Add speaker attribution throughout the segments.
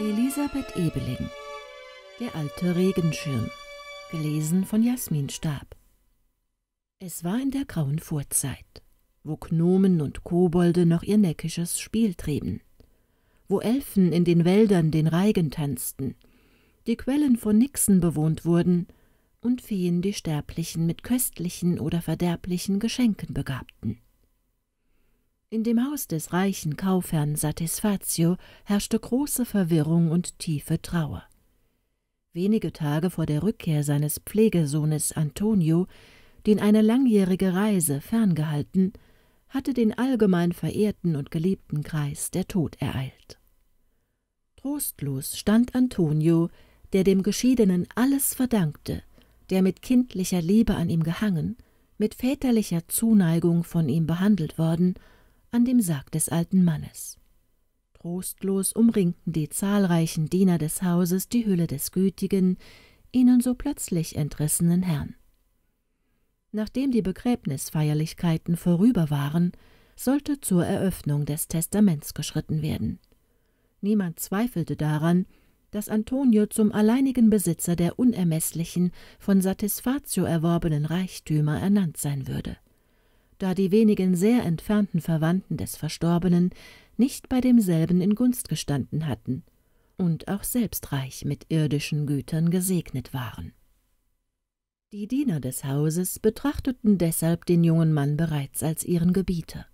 Speaker 1: Elisabeth Ebeling Der alte Regenschirm Gelesen von Jasmin Stab Es war in der grauen Vorzeit, wo Gnomen und Kobolde noch ihr neckisches Spiel trieben, wo Elfen in den Wäldern den Reigen tanzten, die Quellen von Nixen bewohnt wurden und Feen die Sterblichen mit köstlichen oder verderblichen Geschenken begabten. In dem Haus des reichen Kaufherrn Satisfazio herrschte große Verwirrung und tiefe Trauer. Wenige Tage vor der Rückkehr seines Pflegesohnes Antonio, den eine langjährige Reise ferngehalten, hatte den allgemein verehrten und geliebten Kreis der Tod ereilt. Trostlos stand Antonio, der dem Geschiedenen alles verdankte, der mit kindlicher Liebe an ihm gehangen, mit väterlicher Zuneigung von ihm behandelt worden an dem Sarg des alten Mannes. Trostlos umringten die zahlreichen Diener des Hauses die Hülle des gütigen, ihnen so plötzlich entrissenen Herrn. Nachdem die Begräbnisfeierlichkeiten vorüber waren, sollte zur Eröffnung des Testaments geschritten werden. Niemand zweifelte daran, dass Antonio zum alleinigen Besitzer der unermesslichen, von Satisfatio erworbenen Reichtümer ernannt sein würde da die wenigen sehr entfernten Verwandten des Verstorbenen nicht bei demselben in Gunst gestanden hatten und auch selbst reich mit irdischen Gütern gesegnet waren. Die Diener des Hauses betrachteten deshalb den jungen Mann bereits als ihren Gebieter,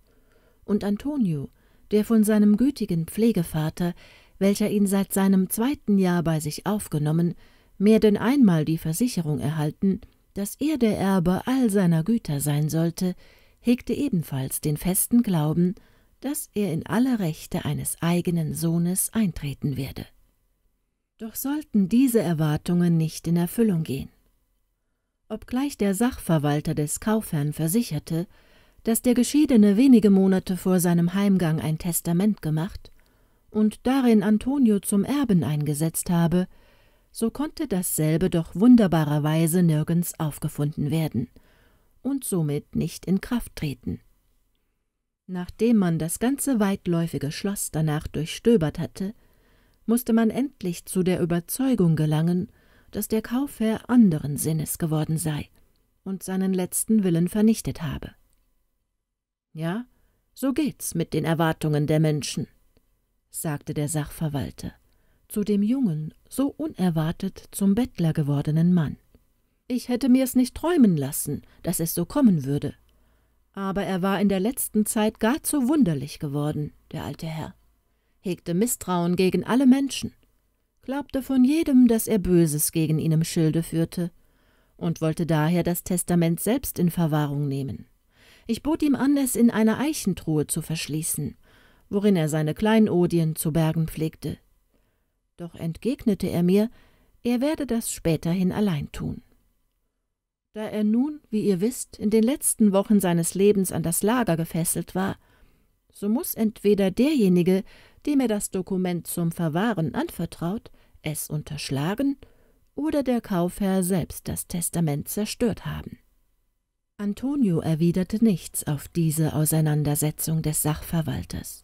Speaker 1: und Antonio, der von seinem gütigen Pflegevater, welcher ihn seit seinem zweiten Jahr bei sich aufgenommen, mehr denn einmal die Versicherung erhalten, dass er der Erbe all seiner Güter sein sollte, hegte ebenfalls den festen Glauben, dass er in alle Rechte eines eigenen Sohnes eintreten werde. Doch sollten diese Erwartungen nicht in Erfüllung gehen. Obgleich der Sachverwalter des Kaufherrn versicherte, dass der Geschiedene wenige Monate vor seinem Heimgang ein Testament gemacht und darin Antonio zum Erben eingesetzt habe, so konnte dasselbe doch wunderbarerweise nirgends aufgefunden werden – und somit nicht in Kraft treten. Nachdem man das ganze weitläufige Schloss danach durchstöbert hatte, musste man endlich zu der Überzeugung gelangen, dass der Kaufherr anderen Sinnes geworden sei und seinen letzten Willen vernichtet habe. Ja, so geht's mit den Erwartungen der Menschen, sagte der Sachverwalter zu dem jungen, so unerwartet zum Bettler gewordenen Mann. Ich hätte mir es nicht träumen lassen, dass es so kommen würde. Aber er war in der letzten Zeit gar zu wunderlich geworden, der alte Herr, hegte Misstrauen gegen alle Menschen, glaubte von jedem, dass er Böses gegen ihn im Schilde führte, und wollte daher das Testament selbst in Verwahrung nehmen. Ich bot ihm an, es in einer Eichentruhe zu verschließen, worin er seine Kleinodien zu bergen pflegte. Doch entgegnete er mir, er werde das späterhin allein tun. Da er nun, wie ihr wisst, in den letzten Wochen seines Lebens an das Lager gefesselt war, so muß entweder derjenige, dem er das Dokument zum Verwahren anvertraut, es unterschlagen oder der Kaufherr selbst das Testament zerstört haben. Antonio erwiderte nichts auf diese Auseinandersetzung des Sachverwalters.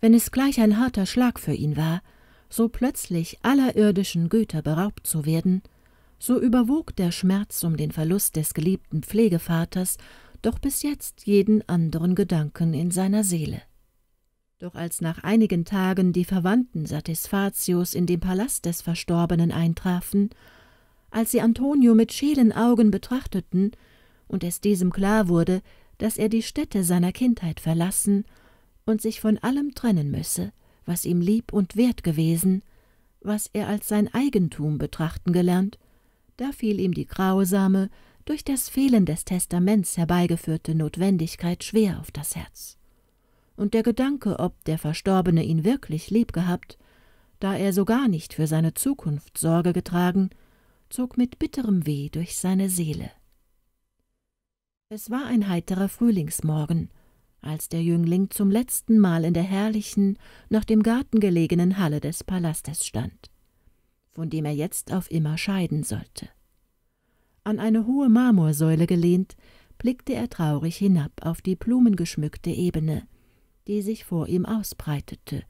Speaker 1: Wenn es gleich ein harter Schlag für ihn war, so plötzlich aller irdischen Güter beraubt zu werden, so überwog der Schmerz um den Verlust des geliebten Pflegevaters doch bis jetzt jeden anderen Gedanken in seiner Seele. Doch als nach einigen Tagen die Verwandten Satisfatios in dem Palast des Verstorbenen eintrafen, als sie Antonio mit schälen Augen betrachteten und es diesem klar wurde, dass er die Stätte seiner Kindheit verlassen und sich von allem trennen müsse, was ihm lieb und wert gewesen, was er als sein Eigentum betrachten gelernt, da fiel ihm die grausame, durch das Fehlen des Testaments herbeigeführte Notwendigkeit schwer auf das Herz. Und der Gedanke, ob der Verstorbene ihn wirklich lieb gehabt, da er so gar nicht für seine Zukunft Sorge getragen, zog mit bitterem Weh durch seine Seele. Es war ein heiterer Frühlingsmorgen, als der Jüngling zum letzten Mal in der herrlichen, nach dem Garten gelegenen Halle des Palastes stand von dem er jetzt auf immer scheiden sollte. An eine hohe Marmorsäule gelehnt, blickte er traurig hinab auf die blumengeschmückte Ebene, die sich vor ihm ausbreitete,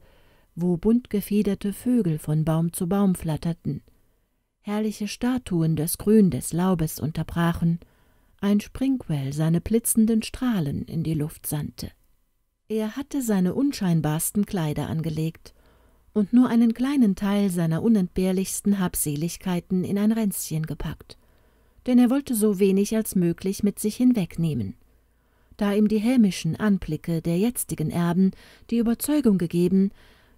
Speaker 1: wo bunt gefiederte Vögel von Baum zu Baum flatterten, herrliche Statuen das Grün des Laubes unterbrachen, ein Springquell seine blitzenden Strahlen in die Luft sandte. Er hatte seine unscheinbarsten Kleider angelegt und nur einen kleinen Teil seiner unentbehrlichsten Habseligkeiten in ein Ränzchen gepackt, denn er wollte so wenig als möglich mit sich hinwegnehmen, da ihm die hämischen Anblicke der jetzigen Erben die Überzeugung gegeben,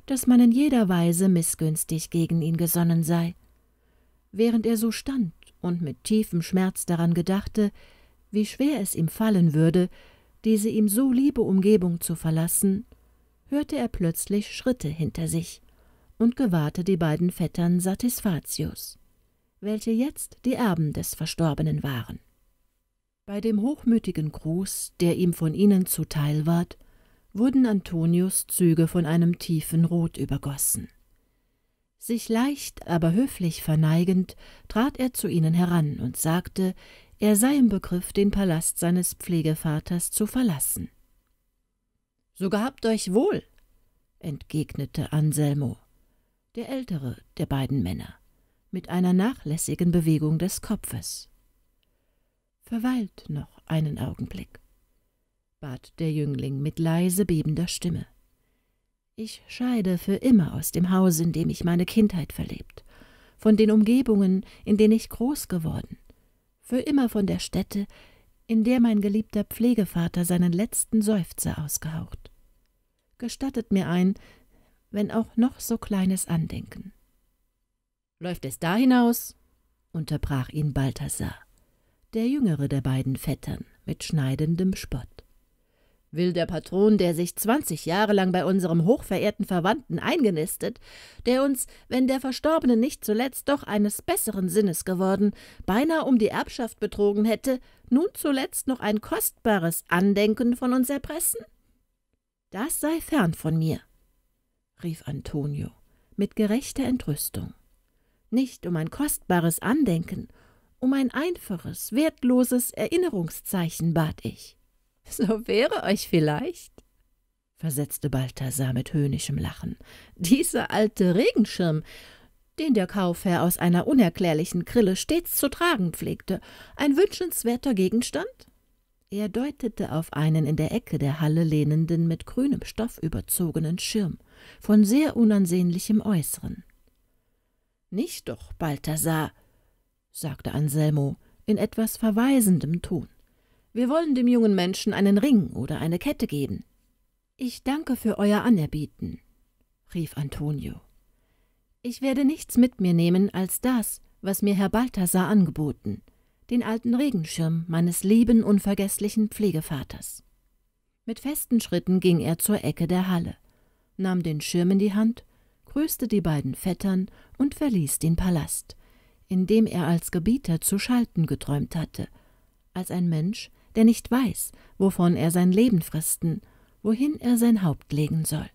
Speaker 1: dass man in jeder Weise missgünstig gegen ihn gesonnen sei. Während er so stand und mit tiefem Schmerz daran gedachte, wie schwer es ihm fallen würde, diese ihm so liebe Umgebung zu verlassen, hörte er plötzlich Schritte hinter sich und gewahrte die beiden Vettern Satisfatius, welche jetzt die Erben des Verstorbenen waren. Bei dem hochmütigen Gruß, der ihm von ihnen zuteil ward, wurden Antonius Züge von einem tiefen Rot übergossen. Sich leicht, aber höflich verneigend, trat er zu ihnen heran und sagte, er sei im Begriff, den Palast seines Pflegevaters zu verlassen. So gehabt euch wohl, entgegnete Anselmo der ältere der beiden Männer, mit einer nachlässigen Bewegung des Kopfes. Verweilt noch einen Augenblick, bat der Jüngling mit leise bebender Stimme. Ich scheide für immer aus dem Haus, in dem ich meine Kindheit verlebt, von den Umgebungen, in denen ich groß geworden, für immer von der Stätte, in der mein geliebter Pflegevater seinen letzten Seufzer ausgehaucht. Gestattet mir ein, wenn auch noch so kleines Andenken. Läuft es da hinaus? unterbrach ihn Balthasar, der jüngere der beiden Vettern, mit schneidendem Spott. Will der Patron, der sich zwanzig Jahre lang bei unserem hochverehrten Verwandten eingenistet, der uns, wenn der Verstorbene nicht zuletzt doch eines besseren Sinnes geworden, beinahe um die Erbschaft betrogen hätte, nun zuletzt noch ein kostbares Andenken von uns erpressen? Das sei fern von mir rief Antonio mit gerechter Entrüstung. Nicht um ein kostbares Andenken, um ein einfaches, wertloses Erinnerungszeichen bat ich. So wäre euch vielleicht, versetzte Balthasar mit höhnischem Lachen, dieser alte Regenschirm, den der Kaufherr aus einer unerklärlichen Krille stets zu tragen pflegte, ein wünschenswerter Gegenstand? Er deutete auf einen in der Ecke der Halle lehnenden, mit grünem Stoff überzogenen Schirm von sehr unansehnlichem Äußeren. Nicht doch, Balthasar, sagte Anselmo in etwas verweisendem Ton. Wir wollen dem jungen Menschen einen Ring oder eine Kette geben. Ich danke für euer Anerbieten, rief Antonio. Ich werde nichts mit mir nehmen als das, was mir Herr Balthasar angeboten, den alten Regenschirm meines lieben, unvergesslichen Pflegevaters. Mit festen Schritten ging er zur Ecke der Halle nahm den Schirm in die Hand, grüßte die beiden Vettern und verließ den Palast, in dem er als Gebieter zu schalten geträumt hatte, als ein Mensch, der nicht weiß, wovon er sein Leben fristen, wohin er sein Haupt legen soll.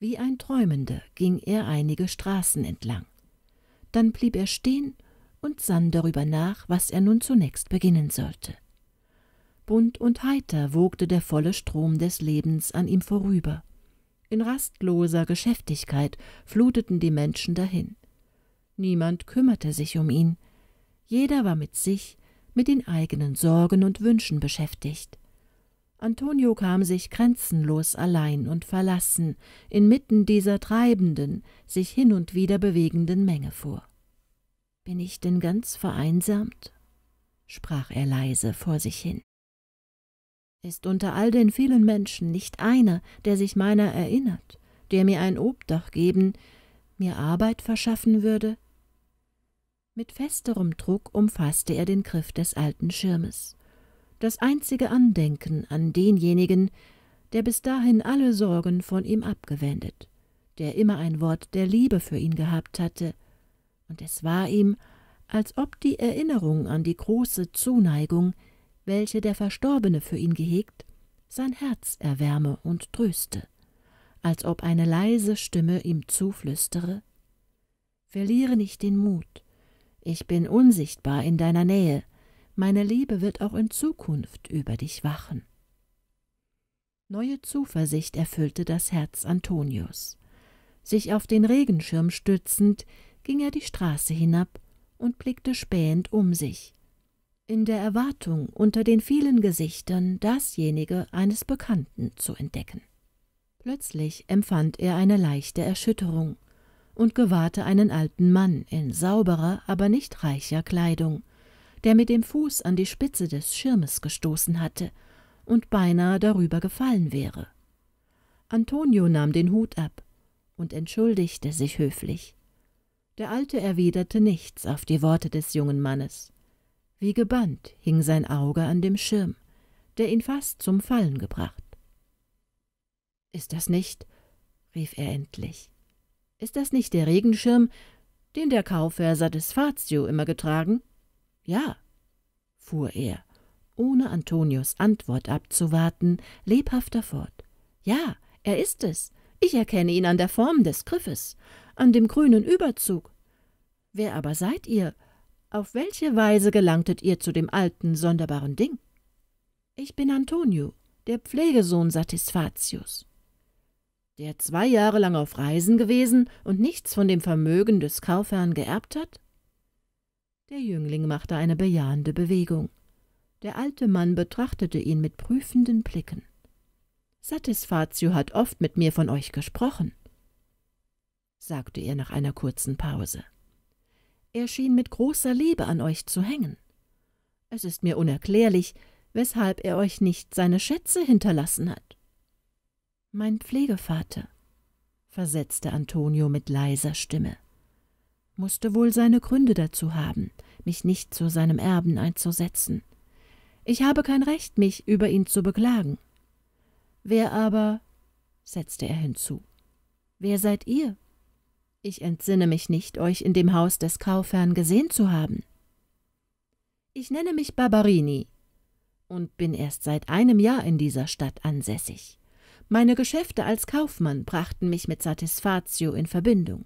Speaker 1: Wie ein Träumender ging er einige Straßen entlang. Dann blieb er stehen und sann darüber nach, was er nun zunächst beginnen sollte. Bunt und heiter wogte der volle Strom des Lebens an ihm vorüber, in rastloser Geschäftigkeit fluteten die Menschen dahin. Niemand kümmerte sich um ihn. Jeder war mit sich, mit den eigenen Sorgen und Wünschen beschäftigt. Antonio kam sich grenzenlos allein und verlassen inmitten dieser treibenden, sich hin und wieder bewegenden Menge vor. »Bin ich denn ganz vereinsamt?« sprach er leise vor sich hin ist unter all den vielen Menschen nicht einer, der sich meiner erinnert, der mir ein Obdach geben, mir Arbeit verschaffen würde? Mit festerem Druck umfasste er den Griff des alten Schirmes. Das einzige Andenken an denjenigen, der bis dahin alle Sorgen von ihm abgewendet, der immer ein Wort der Liebe für ihn gehabt hatte, und es war ihm, als ob die Erinnerung an die große Zuneigung, welche der Verstorbene für ihn gehegt, sein Herz erwärme und tröste, als ob eine leise Stimme ihm zuflüstere Verliere nicht den Mut, ich bin unsichtbar in deiner Nähe, meine Liebe wird auch in Zukunft über dich wachen. Neue Zuversicht erfüllte das Herz Antonius. Sich auf den Regenschirm stützend, ging er die Straße hinab und blickte spähend um sich in der Erwartung, unter den vielen Gesichtern dasjenige eines Bekannten zu entdecken. Plötzlich empfand er eine leichte Erschütterung und gewahrte einen alten Mann in sauberer, aber nicht reicher Kleidung, der mit dem Fuß an die Spitze des Schirmes gestoßen hatte und beinahe darüber gefallen wäre. Antonio nahm den Hut ab und entschuldigte sich höflich. Der Alte erwiderte nichts auf die Worte des jungen Mannes. Wie gebannt hing sein Auge an dem Schirm, der ihn fast zum Fallen gebracht. Ist das nicht, rief er endlich, ist das nicht der Regenschirm, den der Kaufherr Satisfatio immer getragen? Ja, fuhr er, ohne Antonios Antwort abzuwarten, lebhafter fort. Ja, er ist es. Ich erkenne ihn an der Form des Griffes, an dem grünen Überzug. Wer aber seid ihr? Auf welche Weise gelangtet ihr zu dem alten, sonderbaren Ding? Ich bin Antonio, der Pflegesohn Satisfatius. Der zwei Jahre lang auf Reisen gewesen und nichts von dem Vermögen des Kaufherrn geerbt hat? Der Jüngling machte eine bejahende Bewegung. Der alte Mann betrachtete ihn mit prüfenden Blicken. Satisfatio hat oft mit mir von euch gesprochen, sagte er nach einer kurzen Pause. Er schien mit großer Liebe an euch zu hängen. Es ist mir unerklärlich, weshalb er euch nicht seine Schätze hinterlassen hat. Mein Pflegevater, versetzte Antonio mit leiser Stimme, musste wohl seine Gründe dazu haben, mich nicht zu seinem Erben einzusetzen. Ich habe kein Recht, mich über ihn zu beklagen. Wer aber, setzte er hinzu, wer seid ihr? Ich entsinne mich nicht, euch in dem Haus des Kaufherrn gesehen zu haben. Ich nenne mich Barbarini und bin erst seit einem Jahr in dieser Stadt ansässig. Meine Geschäfte als Kaufmann brachten mich mit Satisfatio in Verbindung.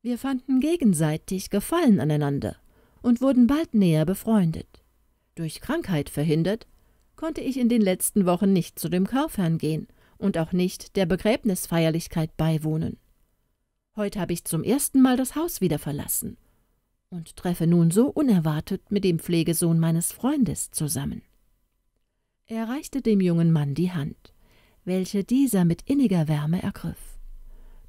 Speaker 1: Wir fanden gegenseitig Gefallen aneinander und wurden bald näher befreundet. Durch Krankheit verhindert, konnte ich in den letzten Wochen nicht zu dem Kaufherrn gehen und auch nicht der Begräbnisfeierlichkeit beiwohnen. Heute habe ich zum ersten Mal das Haus wieder verlassen und treffe nun so unerwartet mit dem Pflegesohn meines Freundes zusammen. Er reichte dem jungen Mann die Hand, welche dieser mit inniger Wärme ergriff.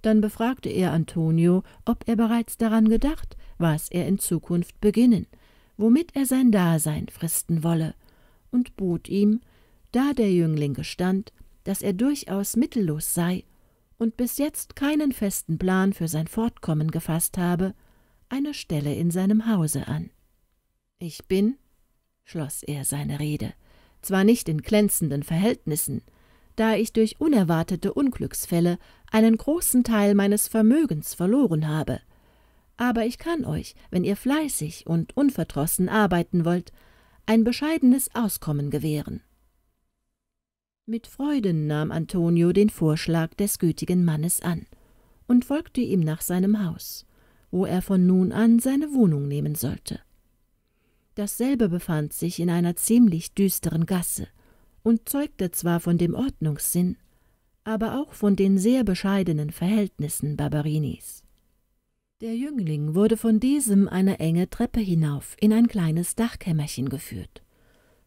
Speaker 1: Dann befragte er Antonio, ob er bereits daran gedacht, was er in Zukunft beginnen, womit er sein Dasein fristen wolle, und bot ihm, da der Jüngling gestand, dass er durchaus mittellos sei und bis jetzt keinen festen Plan für sein Fortkommen gefasst habe, eine Stelle in seinem Hause an. Ich bin, schloss er seine Rede, zwar nicht in glänzenden Verhältnissen, da ich durch unerwartete Unglücksfälle einen großen Teil meines Vermögens verloren habe, aber ich kann euch, wenn ihr fleißig und unverdrossen arbeiten wollt, ein bescheidenes Auskommen gewähren. Mit Freuden nahm Antonio den Vorschlag des gütigen Mannes an und folgte ihm nach seinem Haus, wo er von nun an seine Wohnung nehmen sollte. Dasselbe befand sich in einer ziemlich düsteren Gasse und zeugte zwar von dem Ordnungssinn, aber auch von den sehr bescheidenen Verhältnissen Barberinis. Der Jüngling wurde von diesem eine enge Treppe hinauf in ein kleines Dachkämmerchen geführt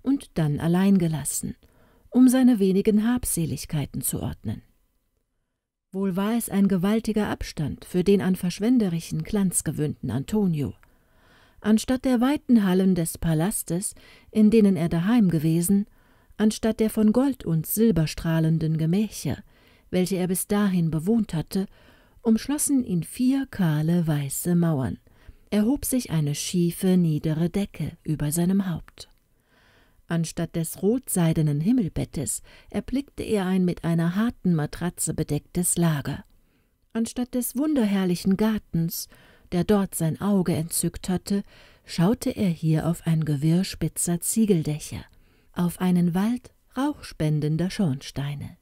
Speaker 1: und dann allein gelassen – um seine wenigen Habseligkeiten zu ordnen. Wohl war es ein gewaltiger Abstand für den an verschwenderischen Glanz gewöhnten Antonio. Anstatt der weiten Hallen des Palastes, in denen er daheim gewesen, anstatt der von Gold und Silber strahlenden Gemächer, welche er bis dahin bewohnt hatte, umschlossen ihn vier kahle weiße Mauern, erhob sich eine schiefe, niedere Decke über seinem Haupt. Anstatt des rotseidenen Himmelbettes erblickte er ein mit einer harten Matratze bedecktes Lager. Anstatt des wunderherrlichen Gartens, der dort sein Auge entzückt hatte, schaute er hier auf ein Gewirr spitzer Ziegeldächer, auf einen Wald rauchspendender Schornsteine.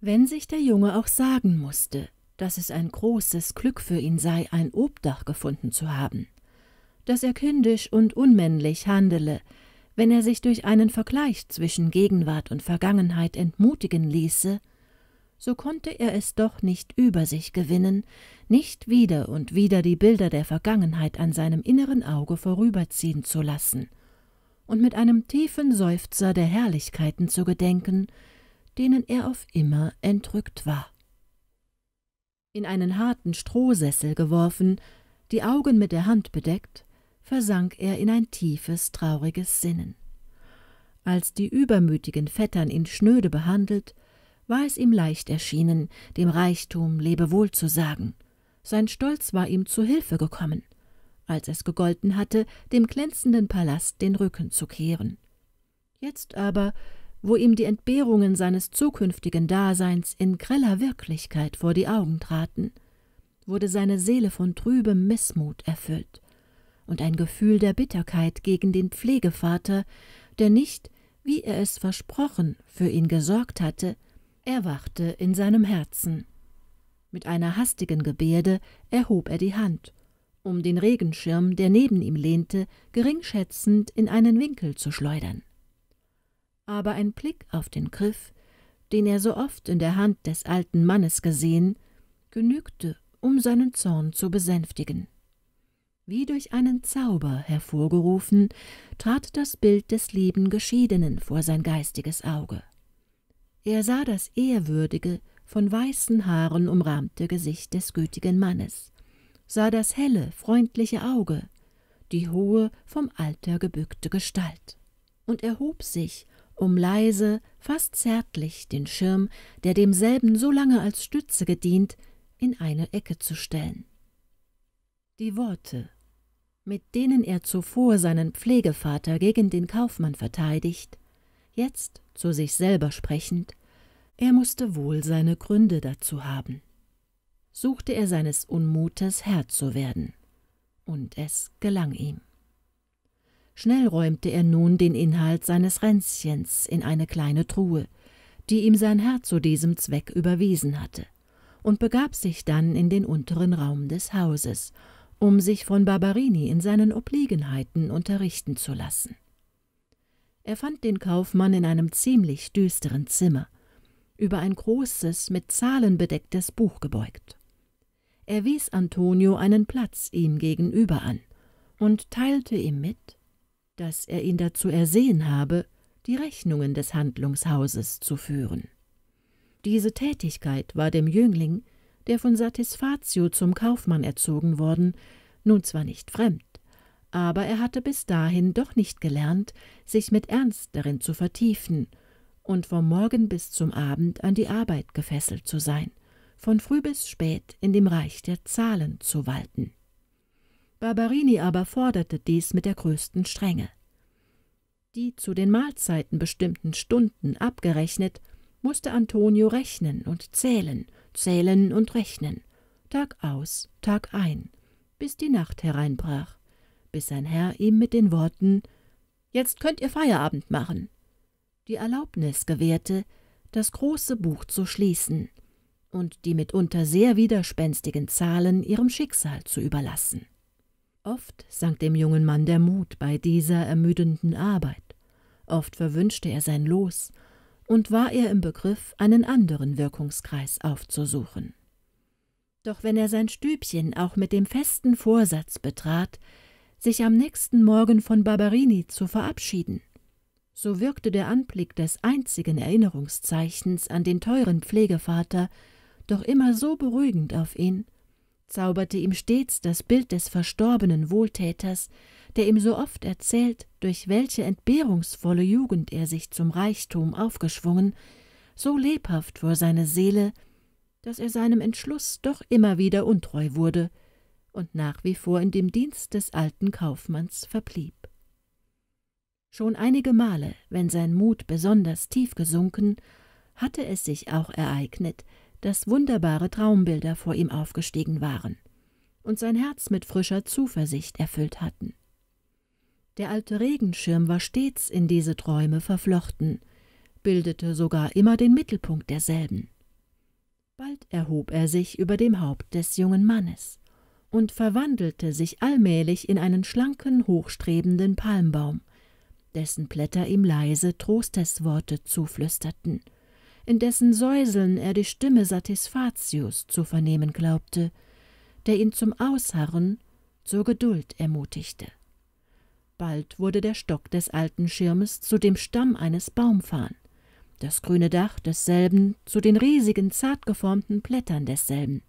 Speaker 1: Wenn sich der Junge auch sagen musste, dass es ein großes Glück für ihn sei, ein Obdach gefunden zu haben, dass er kindisch und unmännlich handele, wenn er sich durch einen Vergleich zwischen Gegenwart und Vergangenheit entmutigen ließe, so konnte er es doch nicht über sich gewinnen, nicht wieder und wieder die Bilder der Vergangenheit an seinem inneren Auge vorüberziehen zu lassen und mit einem tiefen Seufzer der Herrlichkeiten zu gedenken, denen er auf immer entrückt war. In einen harten Strohsessel geworfen, die Augen mit der Hand bedeckt, versank er in ein tiefes, trauriges Sinnen. Als die übermütigen Vettern ihn schnöde behandelt, war es ihm leicht erschienen, dem Reichtum Lebewohl zu sagen. Sein Stolz war ihm zu Hilfe gekommen, als es gegolten hatte, dem glänzenden Palast den Rücken zu kehren. Jetzt aber, wo ihm die Entbehrungen seines zukünftigen Daseins in greller Wirklichkeit vor die Augen traten, wurde seine Seele von trübem Missmut erfüllt, und ein Gefühl der Bitterkeit gegen den Pflegevater, der nicht, wie er es versprochen, für ihn gesorgt hatte, erwachte in seinem Herzen. Mit einer hastigen Gebärde erhob er die Hand, um den Regenschirm, der neben ihm lehnte, geringschätzend in einen Winkel zu schleudern. Aber ein Blick auf den Griff, den er so oft in der Hand des alten Mannes gesehen, genügte, um seinen Zorn zu besänftigen. Wie durch einen Zauber hervorgerufen, trat das Bild des lieben Geschiedenen vor sein geistiges Auge. Er sah das ehrwürdige, von weißen Haaren umrahmte Gesicht des gütigen Mannes, sah das helle, freundliche Auge, die hohe, vom Alter gebückte Gestalt, und erhob sich, um leise, fast zärtlich den Schirm, der demselben so lange als Stütze gedient, in eine Ecke zu stellen. Die Worte, mit denen er zuvor seinen Pflegevater gegen den Kaufmann verteidigt, jetzt zu sich selber sprechend, er mußte wohl seine Gründe dazu haben. Suchte er seines Unmutes Herr zu werden, und es gelang ihm. Schnell räumte er nun den Inhalt seines Ränzchens in eine kleine Truhe, die ihm sein Herr zu diesem Zweck überwiesen hatte, und begab sich dann in den unteren Raum des Hauses, um sich von Barberini in seinen Obliegenheiten unterrichten zu lassen. Er fand den Kaufmann in einem ziemlich düsteren Zimmer, über ein großes, mit Zahlen bedecktes Buch gebeugt. Er wies Antonio einen Platz ihm gegenüber an und teilte ihm mit, dass er ihn dazu ersehen habe, die Rechnungen des Handlungshauses zu führen. Diese Tätigkeit war dem Jüngling der von Satisfatio zum Kaufmann erzogen worden, nun zwar nicht fremd, aber er hatte bis dahin doch nicht gelernt, sich mit Ernst darin zu vertiefen und vom Morgen bis zum Abend an die Arbeit gefesselt zu sein, von früh bis spät in dem Reich der Zahlen zu walten. Barberini aber forderte dies mit der größten Strenge. Die zu den Mahlzeiten bestimmten Stunden abgerechnet, musste Antonio rechnen und zählen, zählen und rechnen, Tag aus, Tag ein, bis die Nacht hereinbrach, bis sein Herr ihm mit den Worten Jetzt könnt ihr Feierabend machen, die Erlaubnis gewährte, das große Buch zu schließen und die mitunter sehr widerspenstigen Zahlen ihrem Schicksal zu überlassen. Oft sank dem jungen Mann der Mut bei dieser ermüdenden Arbeit, oft verwünschte er sein Los und war er im Begriff, einen anderen Wirkungskreis aufzusuchen. Doch wenn er sein Stübchen auch mit dem festen Vorsatz betrat, sich am nächsten Morgen von Barberini zu verabschieden, so wirkte der Anblick des einzigen Erinnerungszeichens an den teuren Pflegevater doch immer so beruhigend auf ihn, zauberte ihm stets das Bild des verstorbenen Wohltäters, der ihm so oft erzählt, durch welche entbehrungsvolle Jugend er sich zum Reichtum aufgeschwungen, so lebhaft vor seine Seele, dass er seinem Entschluss doch immer wieder untreu wurde und nach wie vor in dem Dienst des alten Kaufmanns verblieb. Schon einige Male, wenn sein Mut besonders tief gesunken, hatte es sich auch ereignet, dass wunderbare Traumbilder vor ihm aufgestiegen waren und sein Herz mit frischer Zuversicht erfüllt hatten. Der alte Regenschirm war stets in diese Träume verflochten, bildete sogar immer den Mittelpunkt derselben. Bald erhob er sich über dem Haupt des jungen Mannes und verwandelte sich allmählich in einen schlanken, hochstrebenden Palmbaum, dessen Blätter ihm leise Trostesworte zuflüsterten – in dessen Säuseln er die Stimme Satisfatius zu vernehmen glaubte, der ihn zum Ausharren, zur Geduld ermutigte. Bald wurde der Stock des alten Schirmes zu dem Stamm eines Baumfarn, das grüne Dach desselben zu den riesigen, zart geformten Blättern desselben.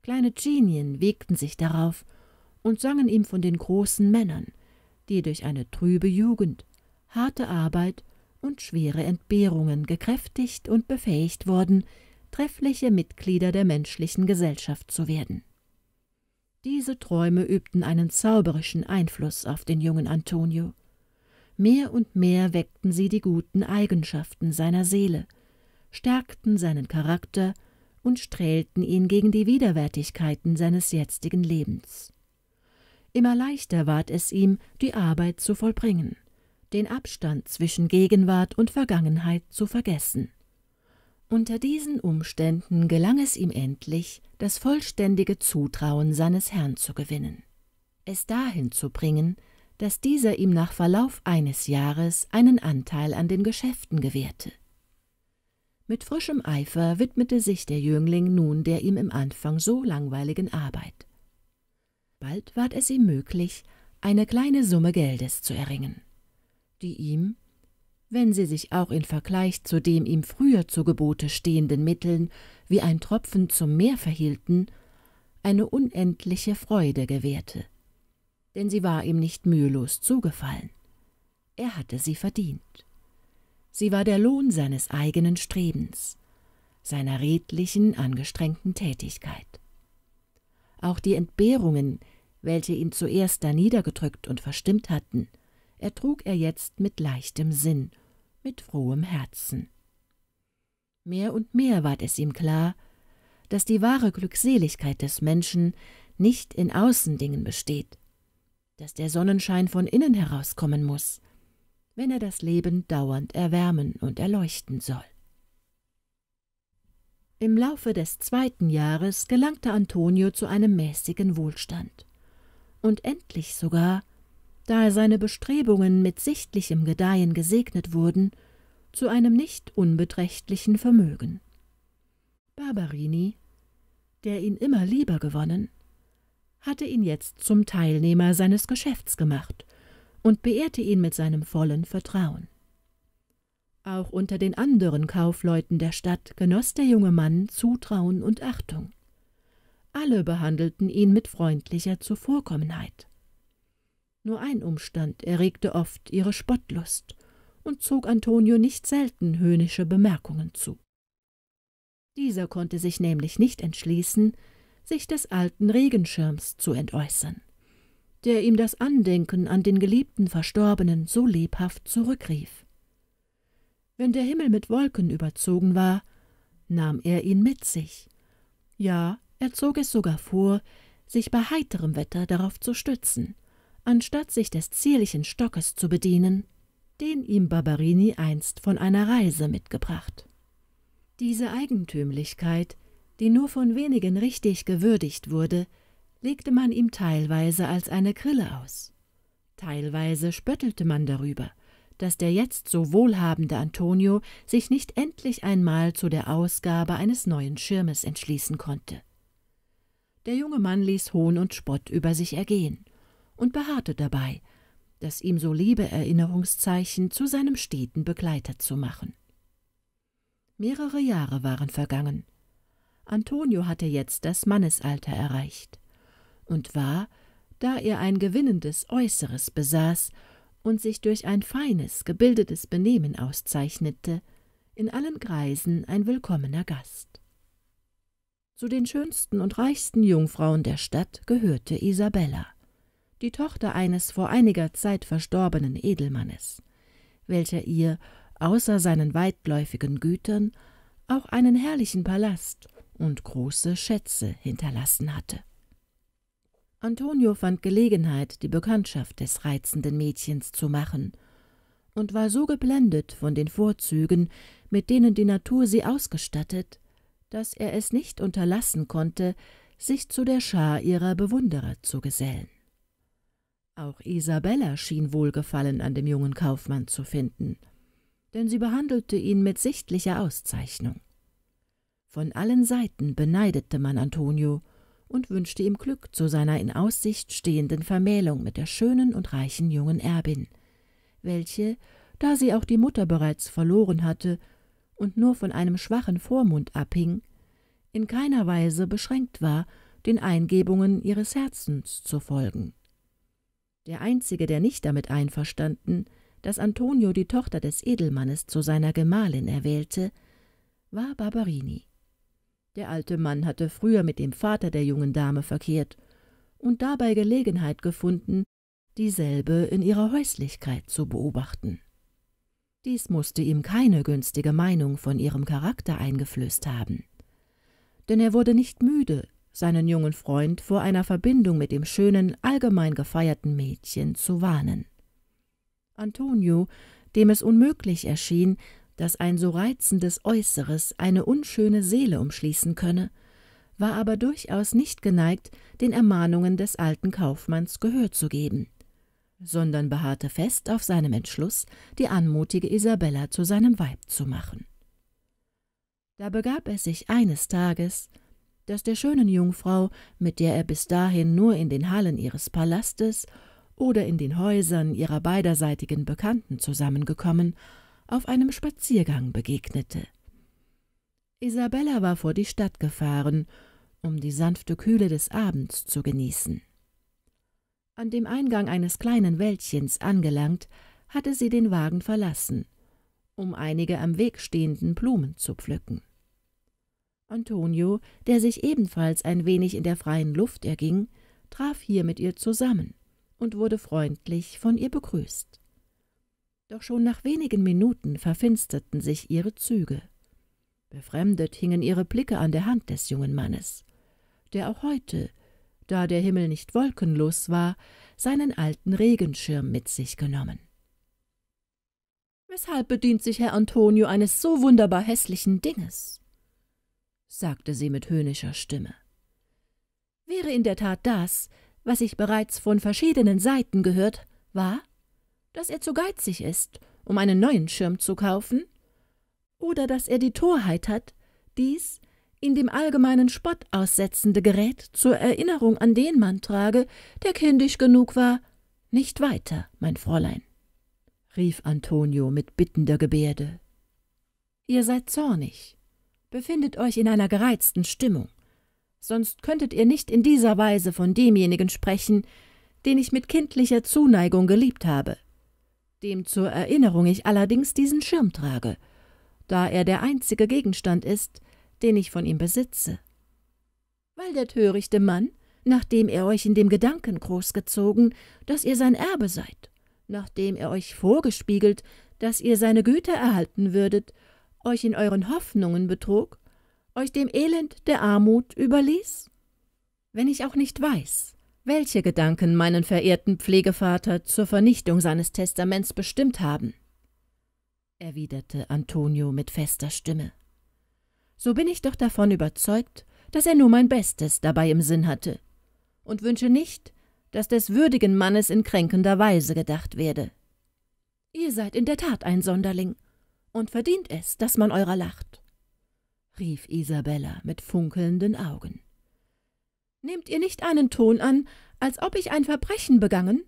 Speaker 1: Kleine Genien wiegten sich darauf und sangen ihm von den großen Männern, die durch eine trübe Jugend, harte Arbeit und schwere Entbehrungen gekräftigt und befähigt worden, treffliche Mitglieder der menschlichen Gesellschaft zu werden. Diese Träume übten einen zauberischen Einfluss auf den jungen Antonio. Mehr und mehr weckten sie die guten Eigenschaften seiner Seele, stärkten seinen Charakter und strählten ihn gegen die Widerwärtigkeiten seines jetzigen Lebens. Immer leichter ward es ihm, die Arbeit zu vollbringen den Abstand zwischen Gegenwart und Vergangenheit zu vergessen. Unter diesen Umständen gelang es ihm endlich, das vollständige Zutrauen seines Herrn zu gewinnen, es dahin zu bringen, dass dieser ihm nach Verlauf eines Jahres einen Anteil an den Geschäften gewährte. Mit frischem Eifer widmete sich der Jüngling nun der ihm im Anfang so langweiligen Arbeit. Bald ward es ihm möglich, eine kleine Summe Geldes zu erringen die ihm, wenn sie sich auch in Vergleich zu dem ihm früher zu Gebote stehenden Mitteln wie ein Tropfen zum Meer verhielten, eine unendliche Freude gewährte. Denn sie war ihm nicht mühelos zugefallen. Er hatte sie verdient. Sie war der Lohn seines eigenen Strebens, seiner redlichen, angestrengten Tätigkeit. Auch die Entbehrungen, welche ihn zuerst da niedergedrückt und verstimmt hatten, ertrug er jetzt mit leichtem Sinn, mit frohem Herzen. Mehr und mehr ward es ihm klar, dass die wahre Glückseligkeit des Menschen nicht in Außendingen besteht, dass der Sonnenschein von innen herauskommen muss, wenn er das Leben dauernd erwärmen und erleuchten soll. Im Laufe des zweiten Jahres gelangte Antonio zu einem mäßigen Wohlstand und endlich sogar da seine Bestrebungen mit sichtlichem Gedeihen gesegnet wurden, zu einem nicht unbeträchtlichen Vermögen. Barberini, der ihn immer lieber gewonnen, hatte ihn jetzt zum Teilnehmer seines Geschäfts gemacht und beehrte ihn mit seinem vollen Vertrauen. Auch unter den anderen Kaufleuten der Stadt genoss der junge Mann Zutrauen und Achtung. Alle behandelten ihn mit freundlicher Zuvorkommenheit. Nur ein Umstand erregte oft ihre Spottlust und zog Antonio nicht selten höhnische Bemerkungen zu. Dieser konnte sich nämlich nicht entschließen, sich des alten Regenschirms zu entäußern, der ihm das Andenken an den geliebten Verstorbenen so lebhaft zurückrief. Wenn der Himmel mit Wolken überzogen war, nahm er ihn mit sich. Ja, er zog es sogar vor, sich bei heiterem Wetter darauf zu stützen, anstatt sich des zierlichen Stockes zu bedienen, den ihm Barberini einst von einer Reise mitgebracht. Diese Eigentümlichkeit, die nur von wenigen richtig gewürdigt wurde, legte man ihm teilweise als eine Grille aus. Teilweise spöttelte man darüber, dass der jetzt so wohlhabende Antonio sich nicht endlich einmal zu der Ausgabe eines neuen Schirmes entschließen konnte. Der junge Mann ließ Hohn und Spott über sich ergehen und beharrte dabei, das ihm so liebe Erinnerungszeichen zu seinem steten Begleiter zu machen. Mehrere Jahre waren vergangen. Antonio hatte jetzt das Mannesalter erreicht und war, da er ein gewinnendes Äußeres besaß und sich durch ein feines, gebildetes Benehmen auszeichnete, in allen Kreisen ein willkommener Gast. Zu den schönsten und reichsten Jungfrauen der Stadt gehörte Isabella die Tochter eines vor einiger Zeit verstorbenen Edelmannes, welcher ihr außer seinen weitläufigen Gütern auch einen herrlichen Palast und große Schätze hinterlassen hatte. Antonio fand Gelegenheit, die Bekanntschaft des reizenden Mädchens zu machen, und war so geblendet von den Vorzügen, mit denen die Natur sie ausgestattet, dass er es nicht unterlassen konnte, sich zu der Schar ihrer Bewunderer zu gesellen. Auch Isabella schien Wohlgefallen an dem jungen Kaufmann zu finden, denn sie behandelte ihn mit sichtlicher Auszeichnung. Von allen Seiten beneidete man Antonio und wünschte ihm Glück zu seiner in Aussicht stehenden Vermählung mit der schönen und reichen jungen Erbin, welche, da sie auch die Mutter bereits verloren hatte und nur von einem schwachen Vormund abhing, in keiner Weise beschränkt war, den Eingebungen ihres Herzens zu folgen. Der einzige, der nicht damit einverstanden, dass Antonio die Tochter des Edelmannes zu seiner Gemahlin erwählte, war Barberini. Der alte Mann hatte früher mit dem Vater der jungen Dame verkehrt und dabei Gelegenheit gefunden, dieselbe in ihrer Häuslichkeit zu beobachten. Dies musste ihm keine günstige Meinung von ihrem Charakter eingeflößt haben, denn er wurde nicht müde, seinen jungen Freund vor einer Verbindung mit dem schönen, allgemein gefeierten Mädchen zu warnen. Antonio, dem es unmöglich erschien, dass ein so reizendes Äußeres eine unschöne Seele umschließen könne, war aber durchaus nicht geneigt, den Ermahnungen des alten Kaufmanns Gehör zu geben, sondern beharrte fest auf seinem Entschluss, die anmutige Isabella zu seinem Weib zu machen. Da begab es sich eines Tages, das der schönen Jungfrau, mit der er bis dahin nur in den Hallen ihres Palastes oder in den Häusern ihrer beiderseitigen Bekannten zusammengekommen, auf einem Spaziergang begegnete. Isabella war vor die Stadt gefahren, um die sanfte Kühle des Abends zu genießen. An dem Eingang eines kleinen Wäldchens angelangt, hatte sie den Wagen verlassen, um einige am Weg stehenden Blumen zu pflücken. Antonio, der sich ebenfalls ein wenig in der freien Luft erging, traf hier mit ihr zusammen und wurde freundlich von ihr begrüßt. Doch schon nach wenigen Minuten verfinsterten sich ihre Züge. Befremdet hingen ihre Blicke an der Hand des jungen Mannes, der auch heute, da der Himmel nicht wolkenlos war, seinen alten Regenschirm mit sich genommen. Weshalb bedient sich Herr Antonio eines so wunderbar hässlichen Dinges? sagte sie mit höhnischer Stimme. Wäre in der Tat das, was ich bereits von verschiedenen Seiten gehört, wahr? Dass er zu geizig ist, um einen neuen Schirm zu kaufen? Oder dass er die Torheit hat, dies in dem allgemeinen Spott aussetzende Gerät zur Erinnerung an den Mann trage, der kindisch genug war. Nicht weiter, mein Fräulein, rief Antonio mit bittender Gebärde. Ihr seid zornig, befindet euch in einer gereizten Stimmung. Sonst könntet ihr nicht in dieser Weise von demjenigen sprechen, den ich mit kindlicher Zuneigung geliebt habe. Dem zur Erinnerung ich allerdings diesen Schirm trage, da er der einzige Gegenstand ist, den ich von ihm besitze. Weil der törichte Mann, nachdem er euch in dem Gedanken großgezogen, dass ihr sein Erbe seid, nachdem er euch vorgespiegelt, dass ihr seine Güter erhalten würdet euch in euren Hoffnungen betrug, euch dem Elend der Armut überließ? Wenn ich auch nicht weiß, welche Gedanken meinen verehrten Pflegevater zur Vernichtung seines Testaments bestimmt haben, erwiderte Antonio mit fester Stimme. So bin ich doch davon überzeugt, dass er nur mein Bestes dabei im Sinn hatte und wünsche nicht, dass des würdigen Mannes in kränkender Weise gedacht werde. Ihr seid in der Tat ein Sonderling, und verdient es, dass man eurer lacht, rief Isabella mit funkelnden Augen. Nehmt ihr nicht einen Ton an, als ob ich ein Verbrechen begangen,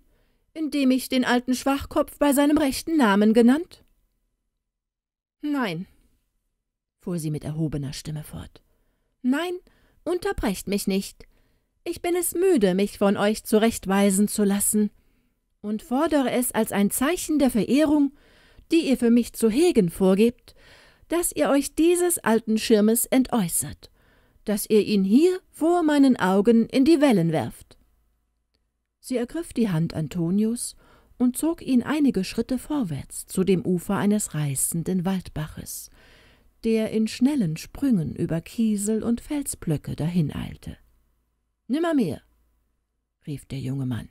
Speaker 1: indem ich den alten Schwachkopf bei seinem rechten Namen genannt? Nein, fuhr sie mit erhobener Stimme fort. Nein, unterbrecht mich nicht. Ich bin es müde, mich von euch zurechtweisen zu lassen und fordere es als ein Zeichen der Verehrung die ihr für mich zu hegen vorgebt, dass ihr euch dieses alten Schirmes entäußert, dass ihr ihn hier vor meinen Augen in die Wellen werft. Sie ergriff die Hand Antonius und zog ihn einige Schritte vorwärts zu dem Ufer eines reißenden Waldbaches, der in schnellen Sprüngen über Kiesel und Felsblöcke dahineilte. Nimmermehr, rief der junge Mann.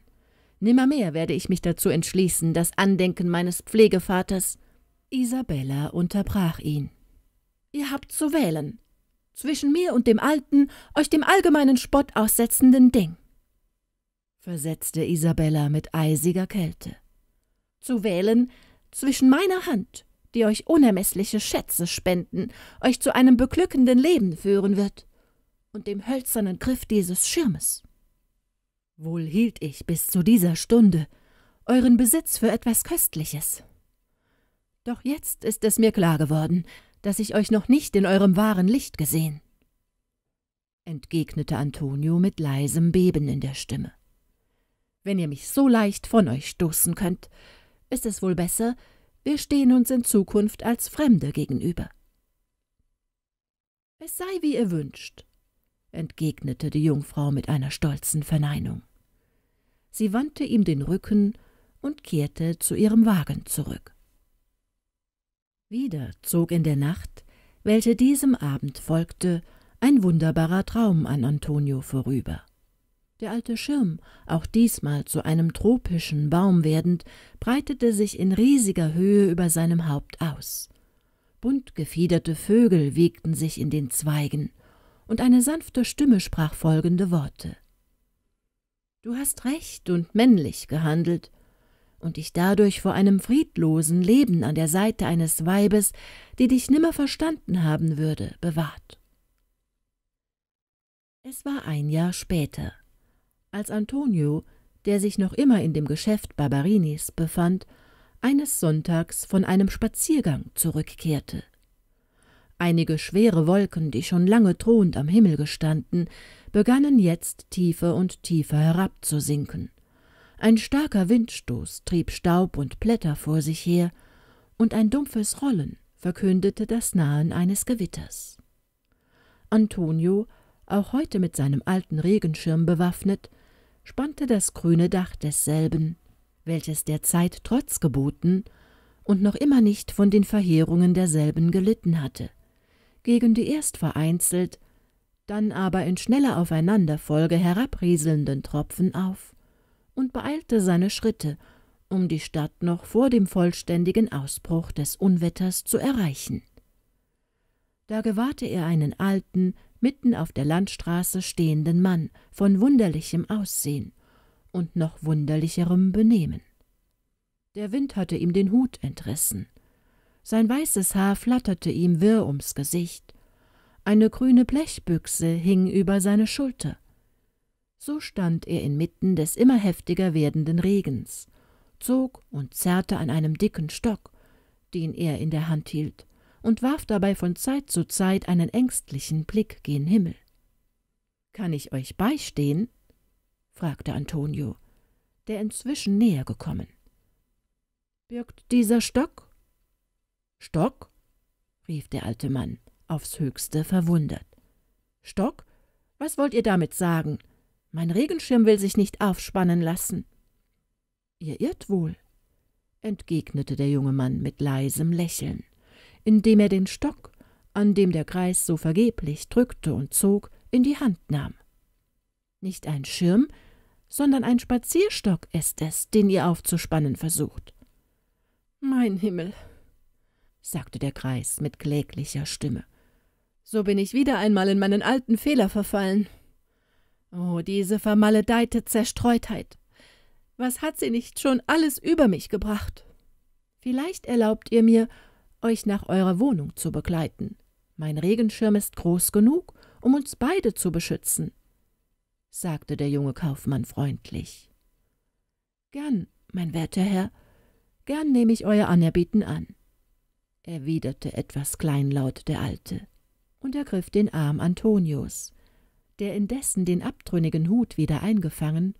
Speaker 1: Nimmermehr werde ich mich dazu entschließen, das Andenken meines Pflegevaters. Isabella unterbrach ihn. Ihr habt zu wählen. Zwischen mir und dem alten, euch dem allgemeinen Spott aussetzenden Ding. versetzte Isabella mit eisiger Kälte. Zu wählen zwischen meiner Hand, die euch unermeßliche Schätze spenden, euch zu einem beglückenden Leben führen wird, und dem hölzernen Griff dieses Schirmes. Wohl hielt ich bis zu dieser Stunde euren Besitz für etwas Köstliches. Doch jetzt ist es mir klar geworden, dass ich euch noch nicht in eurem wahren Licht gesehen. entgegnete Antonio mit leisem Beben in der Stimme. Wenn ihr mich so leicht von euch stoßen könnt, ist es wohl besser, wir stehen uns in Zukunft als Fremde gegenüber. Es sei wie ihr wünscht, entgegnete die Jungfrau mit einer stolzen Verneinung. Sie wandte ihm den Rücken und kehrte zu ihrem Wagen zurück. Wieder zog in der Nacht, welche diesem Abend folgte, ein wunderbarer Traum an Antonio vorüber. Der alte Schirm, auch diesmal zu einem tropischen Baum werdend, breitete sich in riesiger Höhe über seinem Haupt aus. Bunt gefiederte Vögel wiegten sich in den Zweigen, und eine sanfte Stimme sprach folgende Worte. Du hast recht und männlich gehandelt und dich dadurch vor einem friedlosen Leben an der Seite eines Weibes, die dich nimmer verstanden haben würde, bewahrt. Es war ein Jahr später, als Antonio, der sich noch immer in dem Geschäft Barbarinis befand, eines Sonntags von einem Spaziergang zurückkehrte. Einige schwere Wolken, die schon lange drohend am Himmel gestanden, begannen jetzt tiefer und tiefer herabzusinken. Ein starker Windstoß trieb Staub und Blätter vor sich her, und ein dumpfes Rollen verkündete das Nahen eines Gewitters. Antonio, auch heute mit seinem alten Regenschirm bewaffnet, spannte das grüne Dach desselben, welches der Zeit Trotz geboten und noch immer nicht von den Verheerungen derselben gelitten hatte, gegen die erst vereinzelt dann aber in schneller Aufeinanderfolge herabrieselnden Tropfen auf und beeilte seine Schritte, um die Stadt noch vor dem vollständigen Ausbruch des Unwetters zu erreichen. Da gewahrte er einen alten, mitten auf der Landstraße stehenden Mann von wunderlichem Aussehen und noch wunderlicherem Benehmen. Der Wind hatte ihm den Hut entrissen. Sein weißes Haar flatterte ihm wirr ums Gesicht, eine grüne Blechbüchse hing über seine Schulter. So stand er inmitten des immer heftiger werdenden Regens, zog und zerrte an einem dicken Stock, den er in der Hand hielt, und warf dabei von Zeit zu Zeit einen ängstlichen Blick gen Himmel. Kann ich euch beistehen? fragte Antonio, der inzwischen näher gekommen. Birgt dieser Stock? Stock? rief der alte Mann aufs höchste verwundert. Stock? Was wollt ihr damit sagen? Mein Regenschirm will sich nicht aufspannen lassen. Ihr irrt wohl, entgegnete der junge Mann mit leisem Lächeln, indem er den Stock, an dem der Kreis so vergeblich drückte und zog, in die Hand nahm. Nicht ein Schirm, sondern ein Spazierstock ist es, den ihr aufzuspannen versucht. Mein Himmel, sagte der Kreis mit kläglicher Stimme so bin ich wieder einmal in meinen alten Fehler verfallen. Oh, diese vermaledeite Zerstreutheit. Was hat sie nicht schon alles über mich gebracht? Vielleicht erlaubt ihr mir, euch nach eurer Wohnung zu begleiten. Mein Regenschirm ist groß genug, um uns beide zu beschützen, sagte der junge Kaufmann freundlich. Gern, mein werter Herr, gern nehme ich euer Anerbieten an, erwiderte etwas kleinlaut der Alte und ergriff den Arm Antonius, der indessen den abtrünnigen Hut wieder eingefangen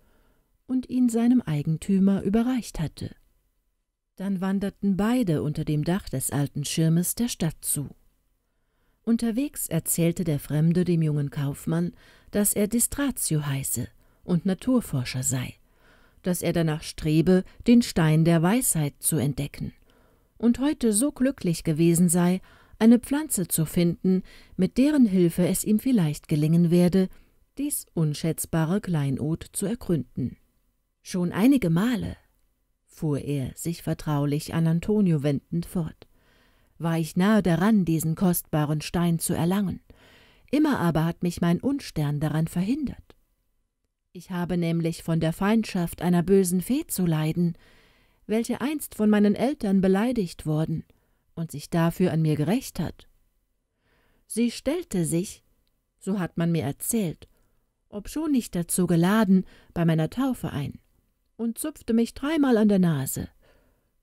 Speaker 1: und ihn seinem Eigentümer überreicht hatte. Dann wanderten beide unter dem Dach des alten Schirmes der Stadt zu. Unterwegs erzählte der Fremde dem jungen Kaufmann, dass er Distratio heiße und Naturforscher sei, dass er danach strebe, den Stein der Weisheit zu entdecken, und heute so glücklich gewesen sei, eine Pflanze zu finden, mit deren Hilfe es ihm vielleicht gelingen werde, dies unschätzbare Kleinod zu ergründen. Schon einige Male, fuhr er sich vertraulich an Antonio wendend fort, war ich nahe daran, diesen kostbaren Stein zu erlangen, immer aber hat mich mein Unstern daran verhindert. Ich habe nämlich von der Feindschaft einer bösen Fee zu leiden, welche einst von meinen Eltern beleidigt worden – und sich dafür an mir gerecht hat. Sie stellte sich, so hat man mir erzählt, obschon nicht dazu geladen, bei meiner Taufe ein und zupfte mich dreimal an der Nase,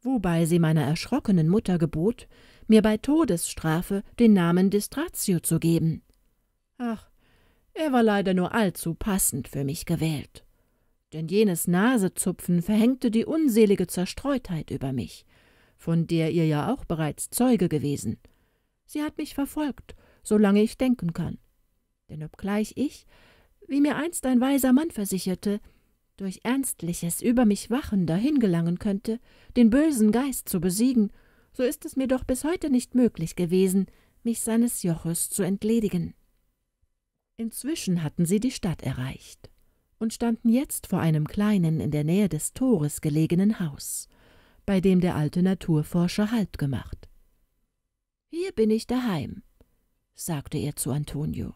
Speaker 1: wobei sie meiner erschrockenen Mutter gebot, mir bei Todesstrafe den Namen Distratio zu geben. Ach, er war leider nur allzu passend für mich gewählt. Denn jenes Nasezupfen verhängte die unselige Zerstreutheit über mich, von der ihr ja auch bereits Zeuge gewesen. Sie hat mich verfolgt, solange ich denken kann. Denn obgleich ich, wie mir einst ein weiser Mann versicherte, durch ernstliches über mich Wachen dahin gelangen könnte, den bösen Geist zu besiegen, so ist es mir doch bis heute nicht möglich gewesen, mich seines Joches zu entledigen. Inzwischen hatten sie die Stadt erreicht und standen jetzt vor einem kleinen, in der Nähe des Tores gelegenen Haus, bei dem der alte Naturforscher Halt gemacht. »Hier bin ich daheim«, sagte er zu Antonio.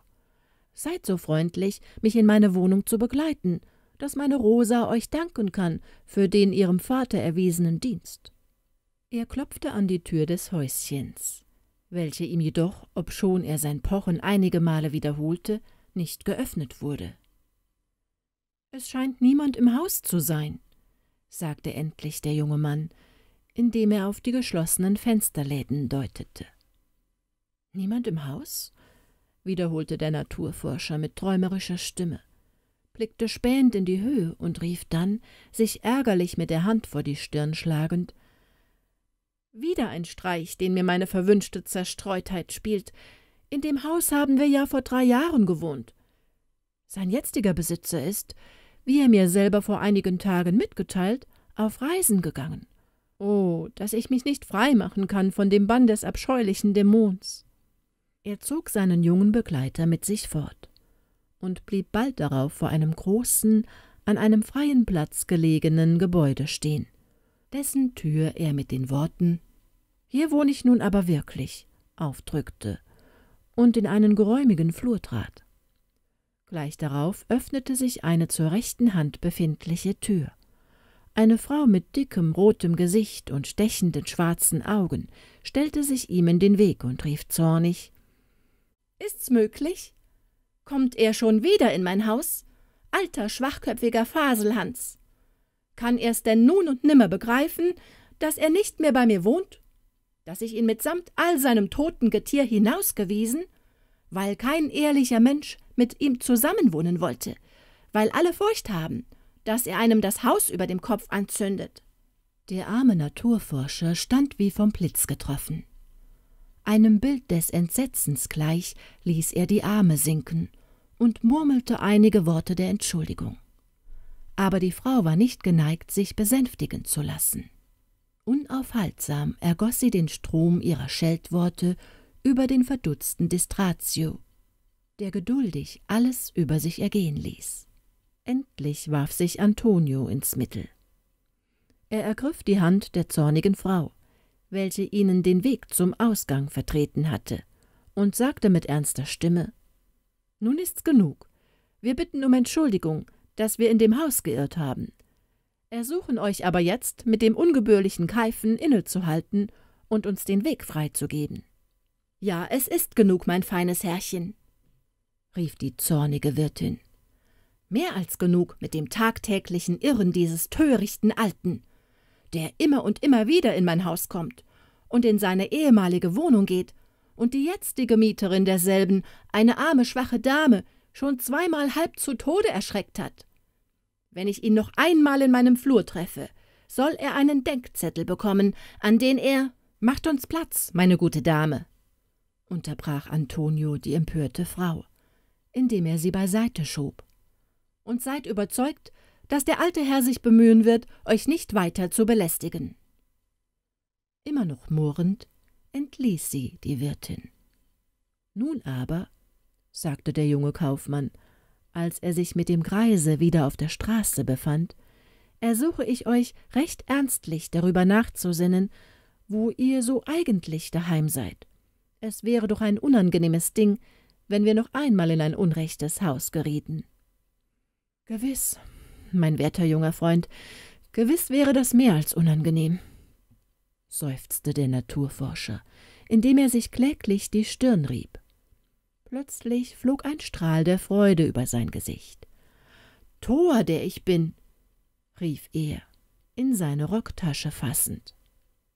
Speaker 1: »Seid so freundlich, mich in meine Wohnung zu begleiten, dass meine Rosa euch danken kann für den ihrem Vater erwiesenen Dienst.« Er klopfte an die Tür des Häuschens, welche ihm jedoch, obschon er sein Pochen einige Male wiederholte, nicht geöffnet wurde. »Es scheint niemand im Haus zu sein«, sagte endlich der junge Mann, indem er auf die geschlossenen Fensterläden deutete. Niemand im Haus? wiederholte der Naturforscher mit träumerischer Stimme, blickte spähend in die Höhe und rief dann, sich ärgerlich mit der Hand vor die Stirn schlagend Wieder ein Streich, den mir meine verwünschte Zerstreutheit spielt. In dem Haus haben wir ja vor drei Jahren gewohnt. Sein jetziger Besitzer ist, wie er mir selber vor einigen Tagen mitgeteilt, auf Reisen gegangen. Oh, dass ich mich nicht frei machen kann von dem Bann des abscheulichen Dämons. Er zog seinen jungen Begleiter mit sich fort und blieb bald darauf vor einem großen, an einem freien Platz gelegenen Gebäude stehen, dessen Tür er mit den Worten Hier wohne ich nun aber wirklich aufdrückte und in einen geräumigen Flur trat. Gleich darauf öffnete sich eine zur rechten Hand befindliche Tür. Eine Frau mit dickem rotem Gesicht und stechenden schwarzen Augen stellte sich ihm in den Weg und rief zornig Ist's möglich? Kommt er schon wieder in mein Haus? Alter, schwachköpfiger Faselhans. Kann er's denn nun und nimmer begreifen, dass er nicht mehr bei mir wohnt? Dass ich ihn mitsamt all seinem toten Getier hinausgewiesen? Weil kein ehrlicher Mensch mit ihm zusammenwohnen wollte, weil alle Furcht haben, dass er einem das Haus über dem Kopf anzündet. Der arme Naturforscher stand wie vom Blitz getroffen. Einem Bild des Entsetzens gleich ließ er die Arme sinken und murmelte einige Worte der Entschuldigung. Aber die Frau war nicht geneigt, sich besänftigen zu lassen. Unaufhaltsam ergoss sie den Strom ihrer Scheltworte über den verdutzten Distratio, der geduldig alles über sich ergehen ließ. Endlich warf sich Antonio ins Mittel. Er ergriff die Hand der zornigen Frau, welche ihnen den Weg zum Ausgang vertreten hatte, und sagte mit ernster Stimme Nun ist's genug. Wir bitten um Entschuldigung, dass wir in dem Haus geirrt haben. Ersuchen euch aber jetzt, mit dem ungebührlichen Keifen innezuhalten und uns den Weg freizugeben. Ja, es ist genug, mein feines Herrchen, rief die zornige Wirtin. Mehr als genug mit dem tagtäglichen Irren dieses törichten Alten, der immer und immer wieder in mein Haus kommt und in seine ehemalige Wohnung geht und die jetzige Mieterin derselben, eine arme, schwache Dame, schon zweimal halb zu Tode erschreckt hat. Wenn ich ihn noch einmal in meinem Flur treffe, soll er einen Denkzettel bekommen, an den er Macht uns Platz, meine gute Dame, unterbrach Antonio die empörte Frau indem er sie beiseite schob. Und seid überzeugt, dass der alte Herr sich bemühen wird, euch nicht weiter zu belästigen. Immer noch murrend entließ sie die Wirtin. Nun aber, sagte der junge Kaufmann, als er sich mit dem Greise wieder auf der Straße befand, ersuche ich euch recht ernstlich darüber nachzusinnen, wo ihr so eigentlich daheim seid. Es wäre doch ein unangenehmes Ding, wenn wir noch einmal in ein unrechtes Haus gerieten. Gewiss, mein werter junger Freund, gewiss wäre das mehr als unangenehm, seufzte der Naturforscher, indem er sich kläglich die Stirn rieb. Plötzlich flog ein Strahl der Freude über sein Gesicht. Tor, der ich bin, rief er, in seine Rocktasche fassend.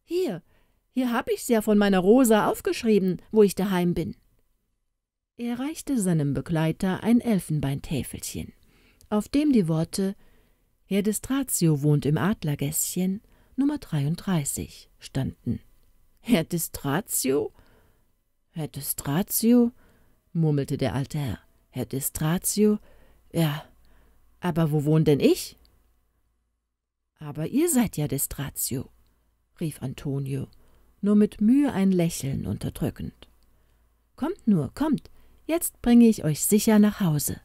Speaker 1: Hier, hier hab ich's ja von meiner Rosa aufgeschrieben, wo ich daheim bin. Er reichte seinem Begleiter ein Elfenbeintäfelchen, auf dem die Worte Herr Destratio wohnt im Adlergässchen Nummer 33 standen. Herr Destratio? Herr Destratio? murmelte der alte Herr. Herr Destratio? Ja, aber wo wohnt denn ich? Aber ihr seid ja Destratio, rief Antonio, nur mit Mühe ein Lächeln unterdrückend. Kommt nur, kommt, Jetzt bringe ich euch sicher nach Hause.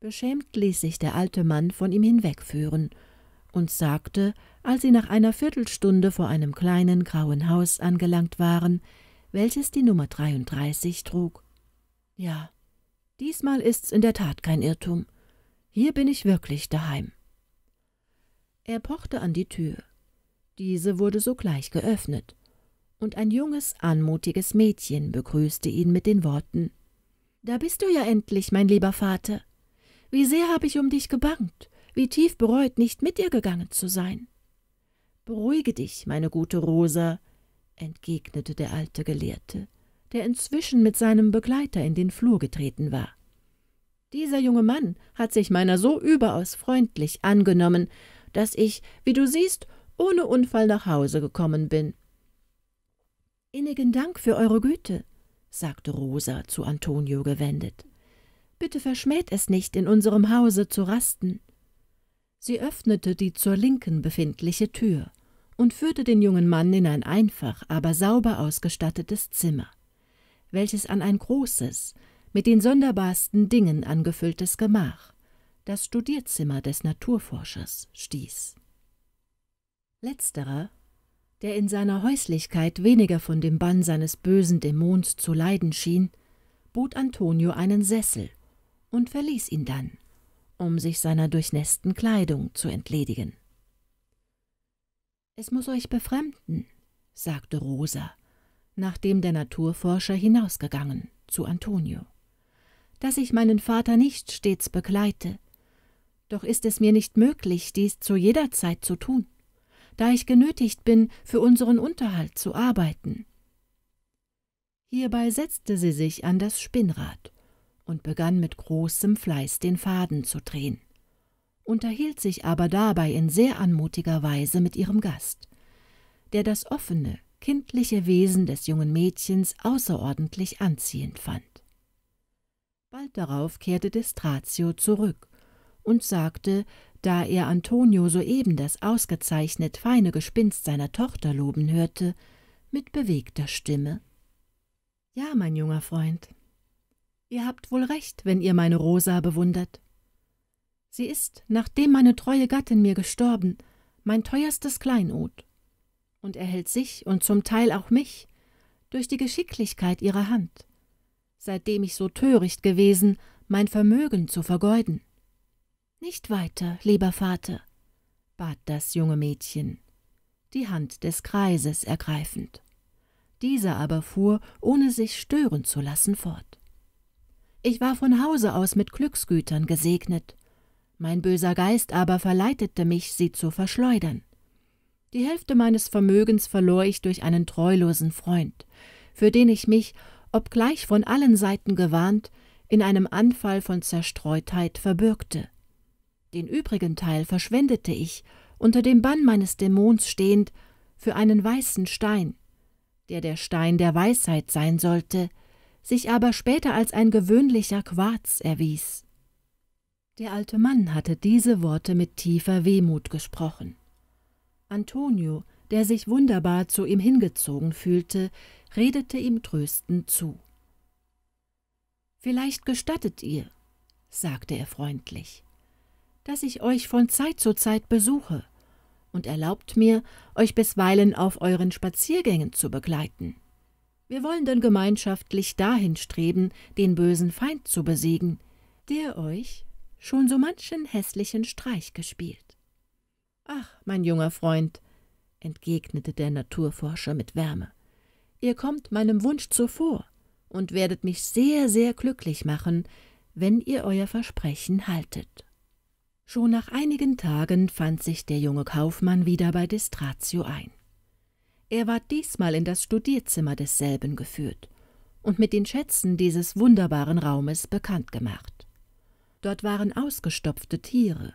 Speaker 1: Beschämt ließ sich der alte Mann von ihm hinwegführen und sagte, als sie nach einer Viertelstunde vor einem kleinen grauen Haus angelangt waren, welches die Nummer 33 trug. Ja, diesmal ist's in der Tat kein Irrtum. Hier bin ich wirklich daheim. Er pochte an die Tür. Diese wurde sogleich geöffnet und ein junges, anmutiges Mädchen begrüßte ihn mit den Worten Da bist du ja endlich, mein lieber Vater. Wie sehr habe ich um dich gebangt, wie tief bereut, nicht mit dir gegangen zu sein. Beruhige dich, meine gute Rosa, entgegnete der alte Gelehrte, der inzwischen mit seinem Begleiter in den Flur getreten war. Dieser junge Mann hat sich meiner so überaus freundlich angenommen, dass ich, wie du siehst, ohne Unfall nach Hause gekommen bin. Innigen Dank für eure Güte, sagte Rosa zu Antonio gewendet. Bitte verschmäht es nicht, in unserem Hause zu rasten. Sie öffnete die zur Linken befindliche Tür und führte den jungen Mann in ein einfach, aber sauber ausgestattetes Zimmer, welches an ein großes, mit den sonderbarsten Dingen angefülltes Gemach, das Studierzimmer des Naturforschers, stieß. Letzterer der in seiner Häuslichkeit weniger von dem Bann seines bösen Dämons zu leiden schien, bot Antonio einen Sessel und verließ ihn dann, um sich seiner durchnäßten Kleidung zu entledigen. Es muß euch befremden, sagte Rosa, nachdem der Naturforscher hinausgegangen, zu Antonio, dass ich meinen Vater nicht stets begleite, doch ist es mir nicht möglich, dies zu jeder Zeit zu tun da ich genötigt bin, für unseren Unterhalt zu arbeiten. Hierbei setzte sie sich an das Spinnrad und begann mit großem Fleiß den Faden zu drehen, unterhielt sich aber dabei in sehr anmutiger Weise mit ihrem Gast, der das offene, kindliche Wesen des jungen Mädchens außerordentlich anziehend fand. Bald darauf kehrte Destrazio zurück und sagte, da er Antonio soeben das ausgezeichnet feine Gespinst seiner Tochter loben hörte, mit bewegter Stimme Ja, mein junger Freund, ihr habt wohl recht, wenn ihr meine Rosa bewundert. Sie ist, nachdem meine treue Gattin mir gestorben, mein teuerstes Kleinod und erhält sich und zum Teil auch mich durch die Geschicklichkeit ihrer Hand, seitdem ich so töricht gewesen, mein Vermögen zu vergeuden. Nicht weiter, lieber Vater, bat das junge Mädchen, die Hand des Kreises ergreifend. Dieser aber fuhr, ohne sich stören zu lassen, fort. Ich war von Hause aus mit Glücksgütern gesegnet, mein böser Geist aber verleitete mich, sie zu verschleudern. Die Hälfte meines Vermögens verlor ich durch einen treulosen Freund, für den ich mich, obgleich von allen Seiten gewarnt, in einem Anfall von Zerstreutheit verbürgte. Den übrigen Teil verschwendete ich, unter dem Bann meines Dämons stehend, für einen weißen Stein, der der Stein der Weisheit sein sollte, sich aber später als ein gewöhnlicher Quarz erwies. Der alte Mann hatte diese Worte mit tiefer Wehmut gesprochen. Antonio, der sich wunderbar zu ihm hingezogen fühlte, redete ihm tröstend zu. Vielleicht gestattet ihr, sagte er freundlich, dass ich euch von Zeit zu Zeit besuche und erlaubt mir, euch bisweilen auf euren Spaziergängen zu begleiten. Wir wollen dann gemeinschaftlich dahin streben, den bösen Feind zu besiegen, der euch schon so manchen hässlichen Streich gespielt. Ach, mein junger Freund, entgegnete der Naturforscher mit Wärme, ihr kommt meinem Wunsch zuvor und werdet mich sehr, sehr glücklich machen, wenn ihr euer Versprechen haltet. Schon nach einigen Tagen fand sich der junge Kaufmann wieder bei Distratio ein. Er war diesmal in das Studierzimmer desselben geführt und mit den Schätzen dieses wunderbaren Raumes bekannt gemacht. Dort waren ausgestopfte Tiere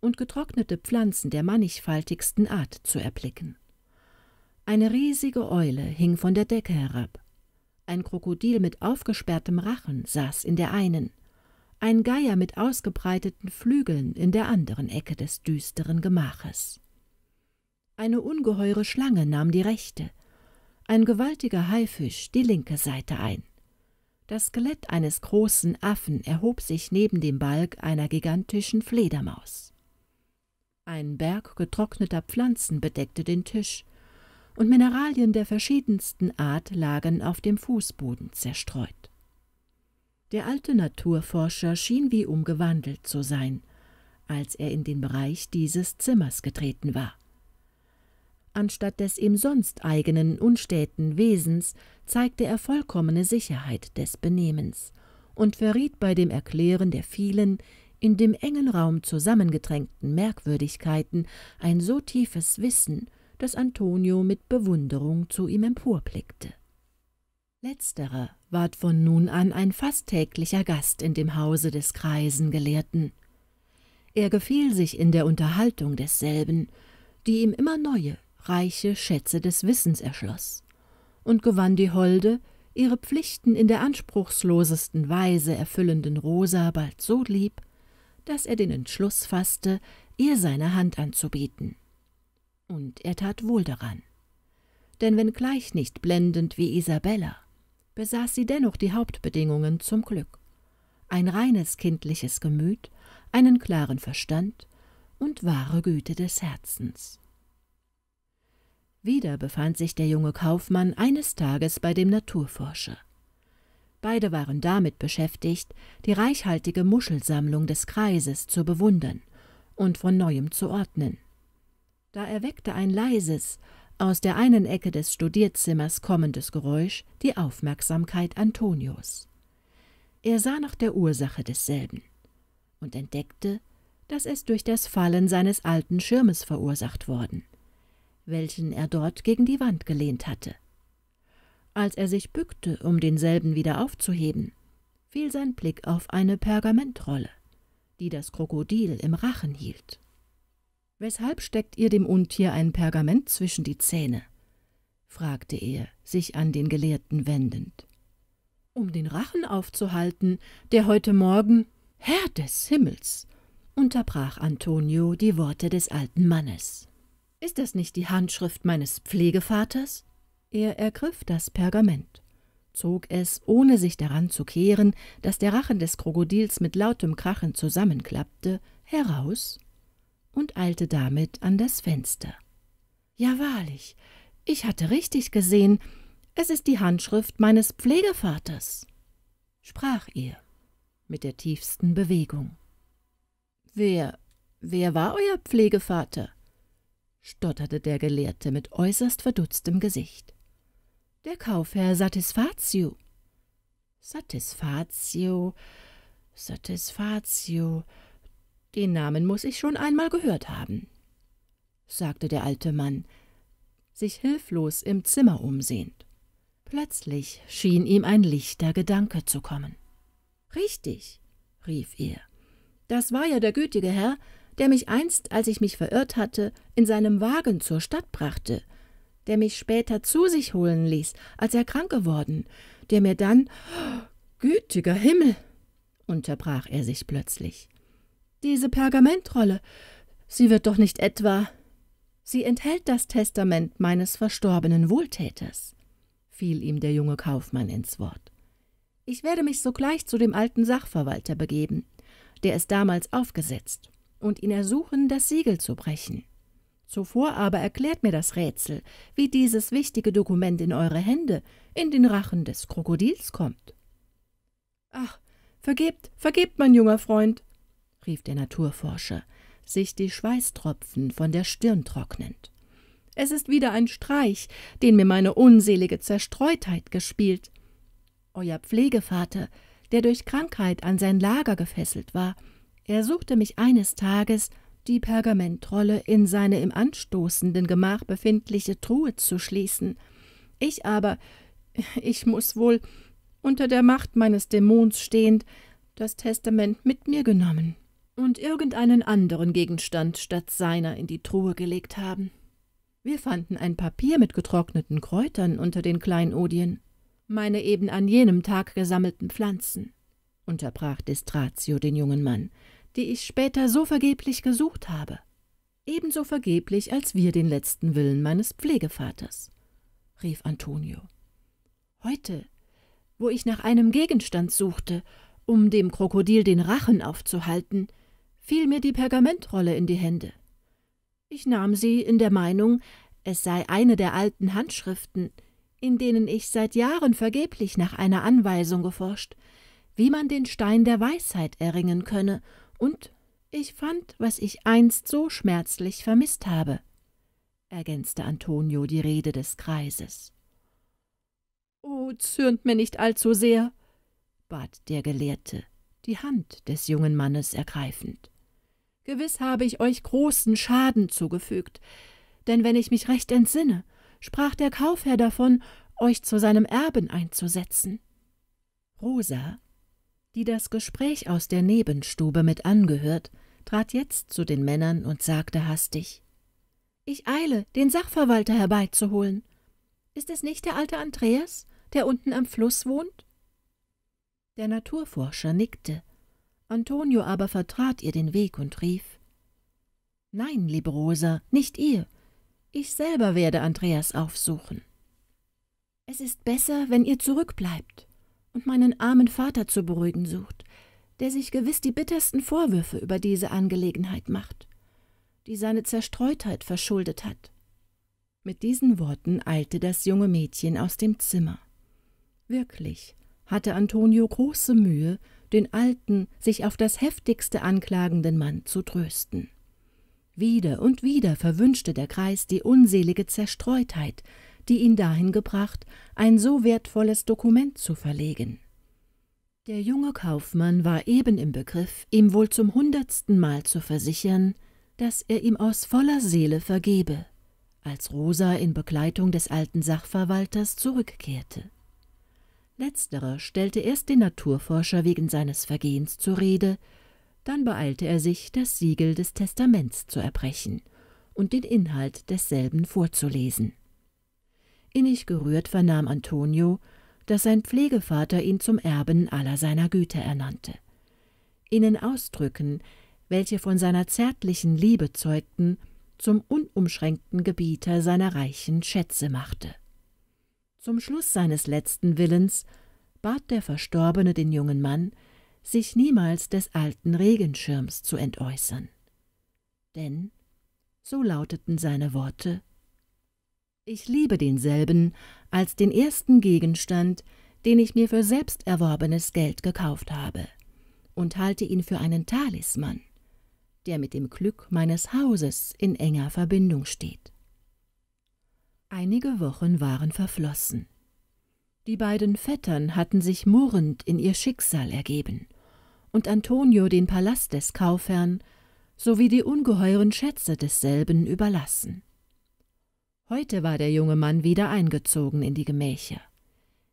Speaker 1: und getrocknete Pflanzen der mannigfaltigsten Art zu erblicken. Eine riesige Eule hing von der Decke herab. Ein Krokodil mit aufgesperrtem Rachen saß in der einen, ein Geier mit ausgebreiteten Flügeln in der anderen Ecke des düsteren Gemaches. Eine ungeheure Schlange nahm die rechte, ein gewaltiger Haifisch die linke Seite ein. Das Skelett eines großen Affen erhob sich neben dem Balg einer gigantischen Fledermaus. Ein Berg getrockneter Pflanzen bedeckte den Tisch, und Mineralien der verschiedensten Art lagen auf dem Fußboden zerstreut. Der alte Naturforscher schien wie umgewandelt zu sein, als er in den Bereich dieses Zimmers getreten war. Anstatt des ihm sonst eigenen unstäten Wesens zeigte er vollkommene Sicherheit des Benehmens und verriet bei dem Erklären der vielen, in dem engen Raum zusammengedrängten Merkwürdigkeiten ein so tiefes Wissen, dass Antonio mit Bewunderung zu ihm emporblickte. Letzterer ward von nun an ein fast täglicher Gast in dem Hause des greisen Gelehrten. Er gefiel sich in der Unterhaltung desselben, die ihm immer neue, reiche Schätze des Wissens erschloss, und gewann die Holde, ihre Pflichten in der anspruchslosesten Weise erfüllenden Rosa bald so lieb, dass er den Entschluss fasste, ihr seine Hand anzubieten. Und er tat wohl daran. Denn wenngleich nicht blendend wie Isabella, besaß sie dennoch die Hauptbedingungen zum Glück ein reines kindliches Gemüt, einen klaren Verstand und wahre Güte des Herzens. Wieder befand sich der junge Kaufmann eines Tages bei dem Naturforscher. Beide waren damit beschäftigt, die reichhaltige Muschelsammlung des Kreises zu bewundern und von neuem zu ordnen. Da erweckte ein leises, aus der einen Ecke des Studierzimmers kommendes Geräusch die Aufmerksamkeit Antonios. Er sah nach der Ursache desselben und entdeckte, dass es durch das Fallen seines alten Schirmes verursacht worden, welchen er dort gegen die Wand gelehnt hatte. Als er sich bückte, um denselben wieder aufzuheben, fiel sein Blick auf eine Pergamentrolle, die das Krokodil im Rachen hielt. Weshalb steckt ihr dem Untier ein Pergament zwischen die Zähne? fragte er, sich an den Gelehrten wendend. Um den Rachen aufzuhalten, der heute Morgen Herr des Himmels, unterbrach Antonio die Worte des alten Mannes. Ist das nicht die Handschrift meines Pflegevaters? Er ergriff das Pergament, zog es, ohne sich daran zu kehren, dass der Rachen des Krokodils mit lautem Krachen zusammenklappte, heraus und eilte damit an das Fenster. Ja wahrlich, ich hatte richtig gesehen, es ist die Handschrift meines Pflegevaters, sprach er mit der tiefsten Bewegung. Wer, wer war euer Pflegevater? stotterte der Gelehrte mit äußerst verdutztem Gesicht. Der Kaufherr Satisfatio. Satisfatio, Satisfatio, den Namen muß ich schon einmal gehört haben, sagte der alte Mann, sich hilflos im Zimmer umsehend. Plötzlich schien ihm ein lichter Gedanke zu kommen. Richtig, rief er, das war ja der gütige Herr, der mich einst, als ich mich verirrt hatte, in seinem Wagen zur Stadt brachte, der mich später zu sich holen ließ, als er krank geworden, der mir dann. Oh, gütiger Himmel! unterbrach er sich plötzlich. Diese Pergamentrolle, sie wird doch nicht etwa. Sie enthält das Testament meines verstorbenen Wohltäters, fiel ihm der junge Kaufmann ins Wort. Ich werde mich sogleich zu dem alten Sachverwalter begeben, der es damals aufgesetzt, und ihn ersuchen, das Siegel zu brechen. Zuvor aber erklärt mir das Rätsel, wie dieses wichtige Dokument in eure Hände, in den Rachen des Krokodils kommt. Ach, vergebt, vergebt, mein junger Freund, rief der Naturforscher, sich die Schweißtropfen von der Stirn trocknend. Es ist wieder ein Streich, den mir meine unselige Zerstreutheit gespielt. Euer Pflegevater, der durch Krankheit an sein Lager gefesselt war, ersuchte mich eines Tages, die Pergamentrolle in seine im anstoßenden Gemach befindliche Truhe zu schließen. Ich aber, ich muß wohl, unter der Macht meines Dämons stehend, das Testament mit mir genommen und irgendeinen anderen Gegenstand statt seiner in die Truhe gelegt haben. Wir fanden ein Papier mit getrockneten Kräutern unter den Kleinodien, meine eben an jenem Tag gesammelten Pflanzen, unterbrach Distratio den jungen Mann, die ich später so vergeblich gesucht habe. Ebenso vergeblich, als wir den letzten Willen meines Pflegevaters, rief Antonio. Heute, wo ich nach einem Gegenstand suchte, um dem Krokodil den Rachen aufzuhalten, fiel mir die Pergamentrolle in die Hände. Ich nahm sie in der Meinung, es sei eine der alten Handschriften, in denen ich seit Jahren vergeblich nach einer Anweisung geforscht, wie man den Stein der Weisheit erringen könne, und ich fand, was ich einst so schmerzlich vermisst habe, ergänzte Antonio die Rede des Kreises. oh, zürnt mir nicht allzu sehr, bat der Gelehrte, die Hand des jungen Mannes ergreifend. Gewiss habe ich euch großen Schaden zugefügt, denn wenn ich mich recht entsinne, sprach der Kaufherr davon, euch zu seinem Erben einzusetzen. Rosa, die das Gespräch aus der Nebenstube mit angehört, trat jetzt zu den Männern und sagte hastig Ich eile, den Sachverwalter herbeizuholen. Ist es nicht der alte Andreas, der unten am Fluss wohnt? Der Naturforscher nickte Antonio aber vertrat ihr den Weg und rief, »Nein, liebe Rosa, nicht ihr. Ich selber werde Andreas aufsuchen. Es ist besser, wenn ihr zurückbleibt und meinen armen Vater zu beruhigen sucht, der sich gewiss die bittersten Vorwürfe über diese Angelegenheit macht, die seine Zerstreutheit verschuldet hat.« Mit diesen Worten eilte das junge Mädchen aus dem Zimmer. Wirklich hatte Antonio große Mühe, den alten, sich auf das heftigste anklagenden Mann zu trösten. Wieder und wieder verwünschte der Kreis die unselige Zerstreutheit, die ihn dahin gebracht, ein so wertvolles Dokument zu verlegen. Der junge Kaufmann war eben im Begriff, ihm wohl zum hundertsten Mal zu versichern, dass er ihm aus voller Seele vergebe, als Rosa in Begleitung des alten Sachverwalters zurückkehrte. Letzterer stellte erst den Naturforscher wegen seines Vergehens zur Rede, dann beeilte er sich, das Siegel des Testaments zu erbrechen und den Inhalt desselben vorzulesen. Innig gerührt vernahm Antonio, dass sein Pflegevater ihn zum Erben aller seiner Güter ernannte. Ihnen Ausdrücken, welche von seiner zärtlichen Liebe zeugten, zum unumschränkten Gebieter seiner reichen Schätze machte. Zum Schluss seines letzten Willens bat der Verstorbene den jungen Mann, sich niemals des alten Regenschirms zu entäußern. Denn, so lauteten seine Worte, ich liebe denselben als den ersten Gegenstand, den ich mir für selbst erworbenes Geld gekauft habe, und halte ihn für einen Talisman, der mit dem Glück meines Hauses in enger Verbindung steht. Einige Wochen waren verflossen. Die beiden Vettern hatten sich murrend in ihr Schicksal ergeben, und Antonio den Palast des Kaufherrn sowie die ungeheuren Schätze desselben überlassen. Heute war der junge Mann wieder eingezogen in die Gemächer,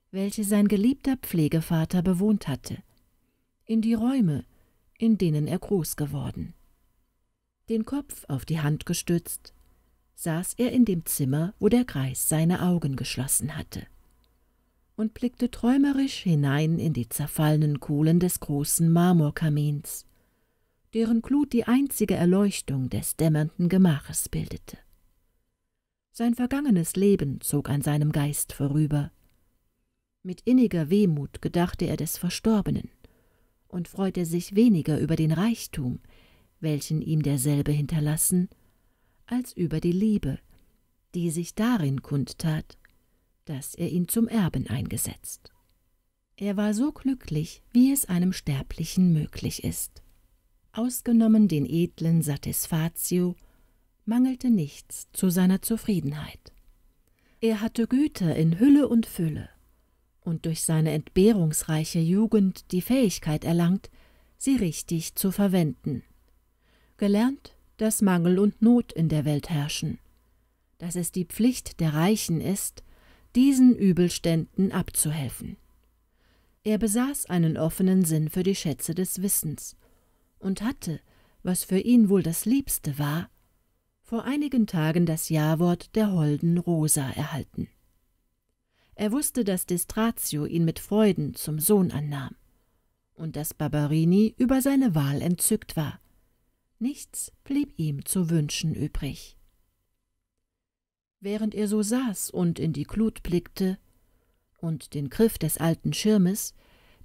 Speaker 1: welche sein geliebter Pflegevater bewohnt hatte, in die Räume, in denen er groß geworden. Den Kopf auf die Hand gestützt, saß er in dem Zimmer, wo der Greis seine Augen geschlossen hatte, und blickte träumerisch hinein in die zerfallenen Kohlen des großen Marmorkamins, deren Glut die einzige Erleuchtung des dämmernden Gemaches bildete. Sein vergangenes Leben zog an seinem Geist vorüber. Mit inniger Wehmut gedachte er des Verstorbenen und freute sich weniger über den Reichtum, welchen ihm derselbe hinterlassen als über die Liebe, die sich darin kundtat, dass er ihn zum Erben eingesetzt. Er war so glücklich, wie es einem Sterblichen möglich ist. Ausgenommen den edlen Satisfatio mangelte nichts zu seiner Zufriedenheit. Er hatte Güter in Hülle und Fülle und durch seine entbehrungsreiche Jugend die Fähigkeit erlangt, sie richtig zu verwenden. Gelernt dass Mangel und Not in der Welt herrschen, dass es die Pflicht der Reichen ist, diesen Übelständen abzuhelfen. Er besaß einen offenen Sinn für die Schätze des Wissens und hatte, was für ihn wohl das Liebste war, vor einigen Tagen das Jawort der holden Rosa erhalten. Er wusste, dass Distratio ihn mit Freuden zum Sohn annahm und dass Barberini über seine Wahl entzückt war, Nichts blieb ihm zu wünschen übrig. Während er so saß und in die Glut blickte und den Griff des alten Schirmes,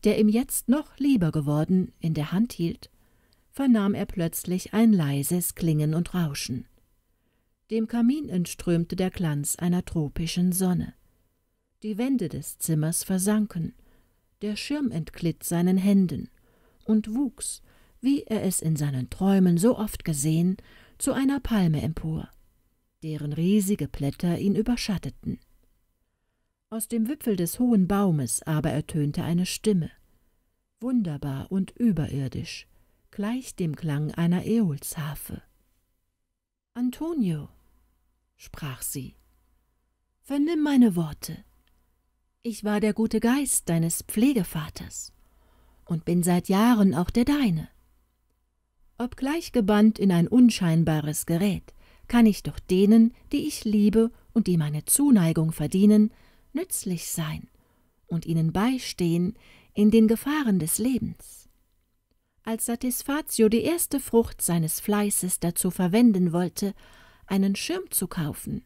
Speaker 1: der ihm jetzt noch lieber geworden, in der Hand hielt, vernahm er plötzlich ein leises Klingen und Rauschen. Dem Kamin entströmte der Glanz einer tropischen Sonne. Die Wände des Zimmers versanken, der Schirm entglitt seinen Händen und wuchs, wie er es in seinen Träumen so oft gesehen, zu einer Palme empor, deren riesige Blätter ihn überschatteten. Aus dem Wipfel des hohen Baumes aber ertönte eine Stimme, wunderbar und überirdisch, gleich dem Klang einer Äolsharfe. Antonio, sprach sie, vernimm meine Worte. Ich war der gute Geist deines Pflegevaters und bin seit Jahren auch der deine. Obgleich gebannt in ein unscheinbares Gerät, kann ich doch denen, die ich liebe und die meine Zuneigung verdienen, nützlich sein und ihnen beistehen in den Gefahren des Lebens. Als Satisfatio die erste Frucht seines Fleißes dazu verwenden wollte, einen Schirm zu kaufen,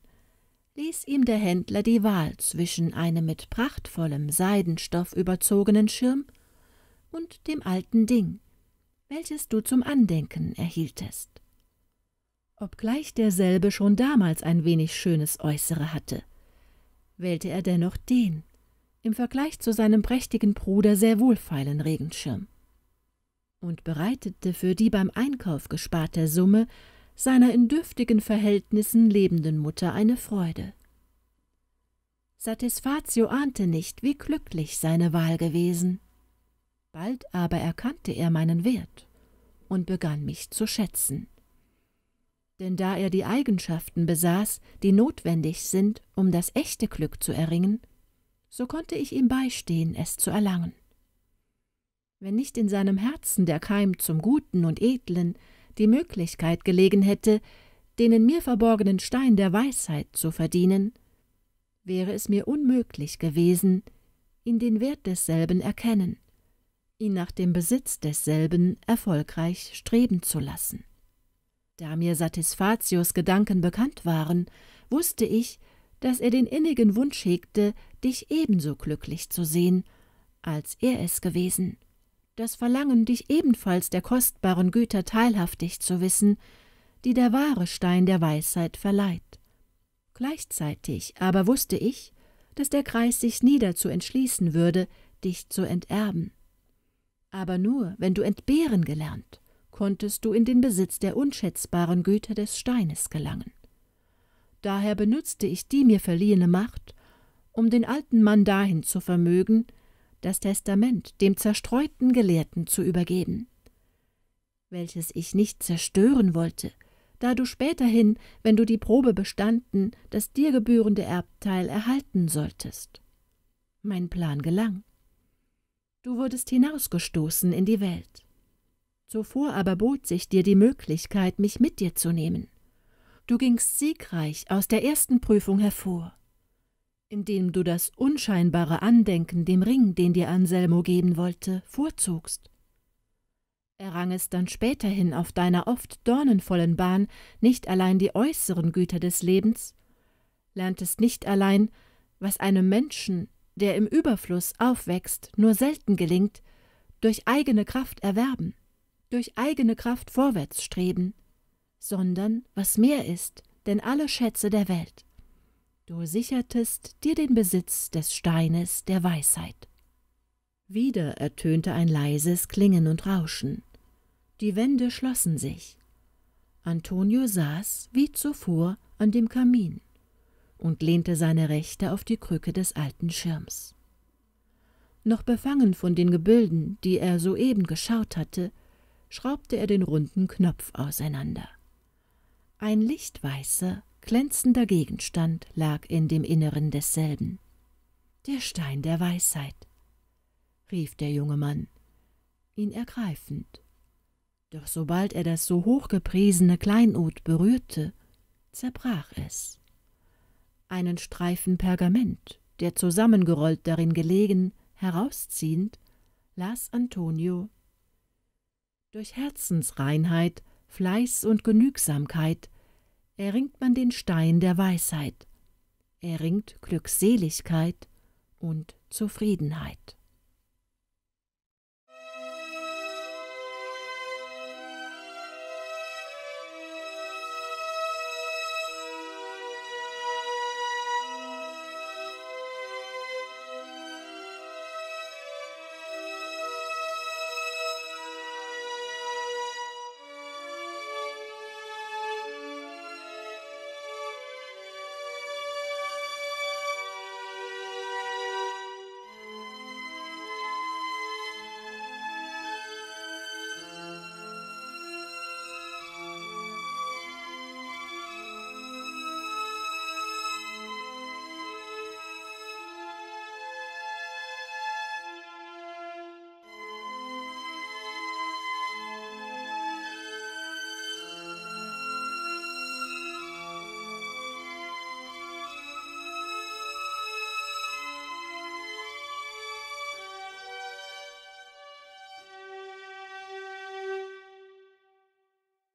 Speaker 1: ließ ihm der Händler die Wahl zwischen einem mit prachtvollem Seidenstoff überzogenen Schirm und dem alten Ding, welches du zum Andenken erhieltest. Obgleich derselbe schon damals ein wenig schönes Äußere hatte, wählte er dennoch den, im Vergleich zu seinem prächtigen Bruder sehr wohlfeilen Regenschirm, und bereitete für die beim Einkauf gesparte Summe seiner in dürftigen Verhältnissen lebenden Mutter eine Freude. Satisfatio ahnte nicht, wie glücklich seine Wahl gewesen. Bald aber erkannte er meinen Wert und begann mich zu schätzen. Denn da er die Eigenschaften besaß, die notwendig sind, um das echte Glück zu erringen, so konnte ich ihm beistehen, es zu erlangen. Wenn nicht in seinem Herzen der Keim zum Guten und Edlen, die Möglichkeit gelegen hätte, den in mir verborgenen Stein der Weisheit zu verdienen, wäre es mir unmöglich gewesen, ihn den Wert desselben erkennen ihn nach dem Besitz desselben erfolgreich streben zu lassen. Da mir Satisfatius Gedanken bekannt waren, wusste ich, dass er den innigen Wunsch hegte, dich ebenso glücklich zu sehen, als er es gewesen. Das Verlangen, dich ebenfalls der kostbaren Güter teilhaftig zu wissen, die der wahre Stein der Weisheit verleiht. Gleichzeitig aber wusste ich, dass der Kreis sich nie dazu entschließen würde, dich zu enterben. Aber nur, wenn du entbehren gelernt, konntest du in den Besitz der unschätzbaren Güter des Steines gelangen. Daher benutzte ich die mir verliehene Macht, um den alten Mann dahin zu vermögen, das Testament dem zerstreuten Gelehrten zu übergeben, welches ich nicht zerstören wollte, da du späterhin, wenn du die Probe bestanden, das dir gebührende Erbteil erhalten solltest. Mein Plan gelang. Du wurdest hinausgestoßen in die Welt. Zuvor aber bot sich dir die Möglichkeit, mich mit dir zu nehmen. Du gingst siegreich aus der ersten Prüfung hervor, indem du das unscheinbare Andenken dem Ring, den dir Anselmo geben wollte, vorzogst. Errang es dann späterhin auf deiner oft dornenvollen Bahn nicht allein die äußeren Güter des Lebens, lerntest nicht allein, was einem Menschen der im Überfluss aufwächst, nur selten gelingt, durch eigene Kraft erwerben, durch eigene Kraft vorwärts streben, sondern was mehr ist, denn alle Schätze der Welt. Du sichertest dir den Besitz des Steines der Weisheit. Wieder ertönte ein leises Klingen und Rauschen. Die Wände schlossen sich. Antonio saß, wie zuvor, an dem Kamin und lehnte seine Rechte auf die Krücke des alten Schirms. Noch befangen von den Gebilden, die er soeben geschaut hatte, schraubte er den runden Knopf auseinander. Ein lichtweißer, glänzender Gegenstand lag in dem Inneren desselben. Der Stein der Weisheit, rief der junge Mann, ihn ergreifend. Doch sobald er das so hochgepriesene Kleinod berührte, zerbrach es einen Streifen Pergament, der zusammengerollt darin gelegen, herausziehend, las Antonio Durch Herzensreinheit, Fleiß und Genügsamkeit erringt man den Stein der Weisheit, erringt Glückseligkeit und Zufriedenheit.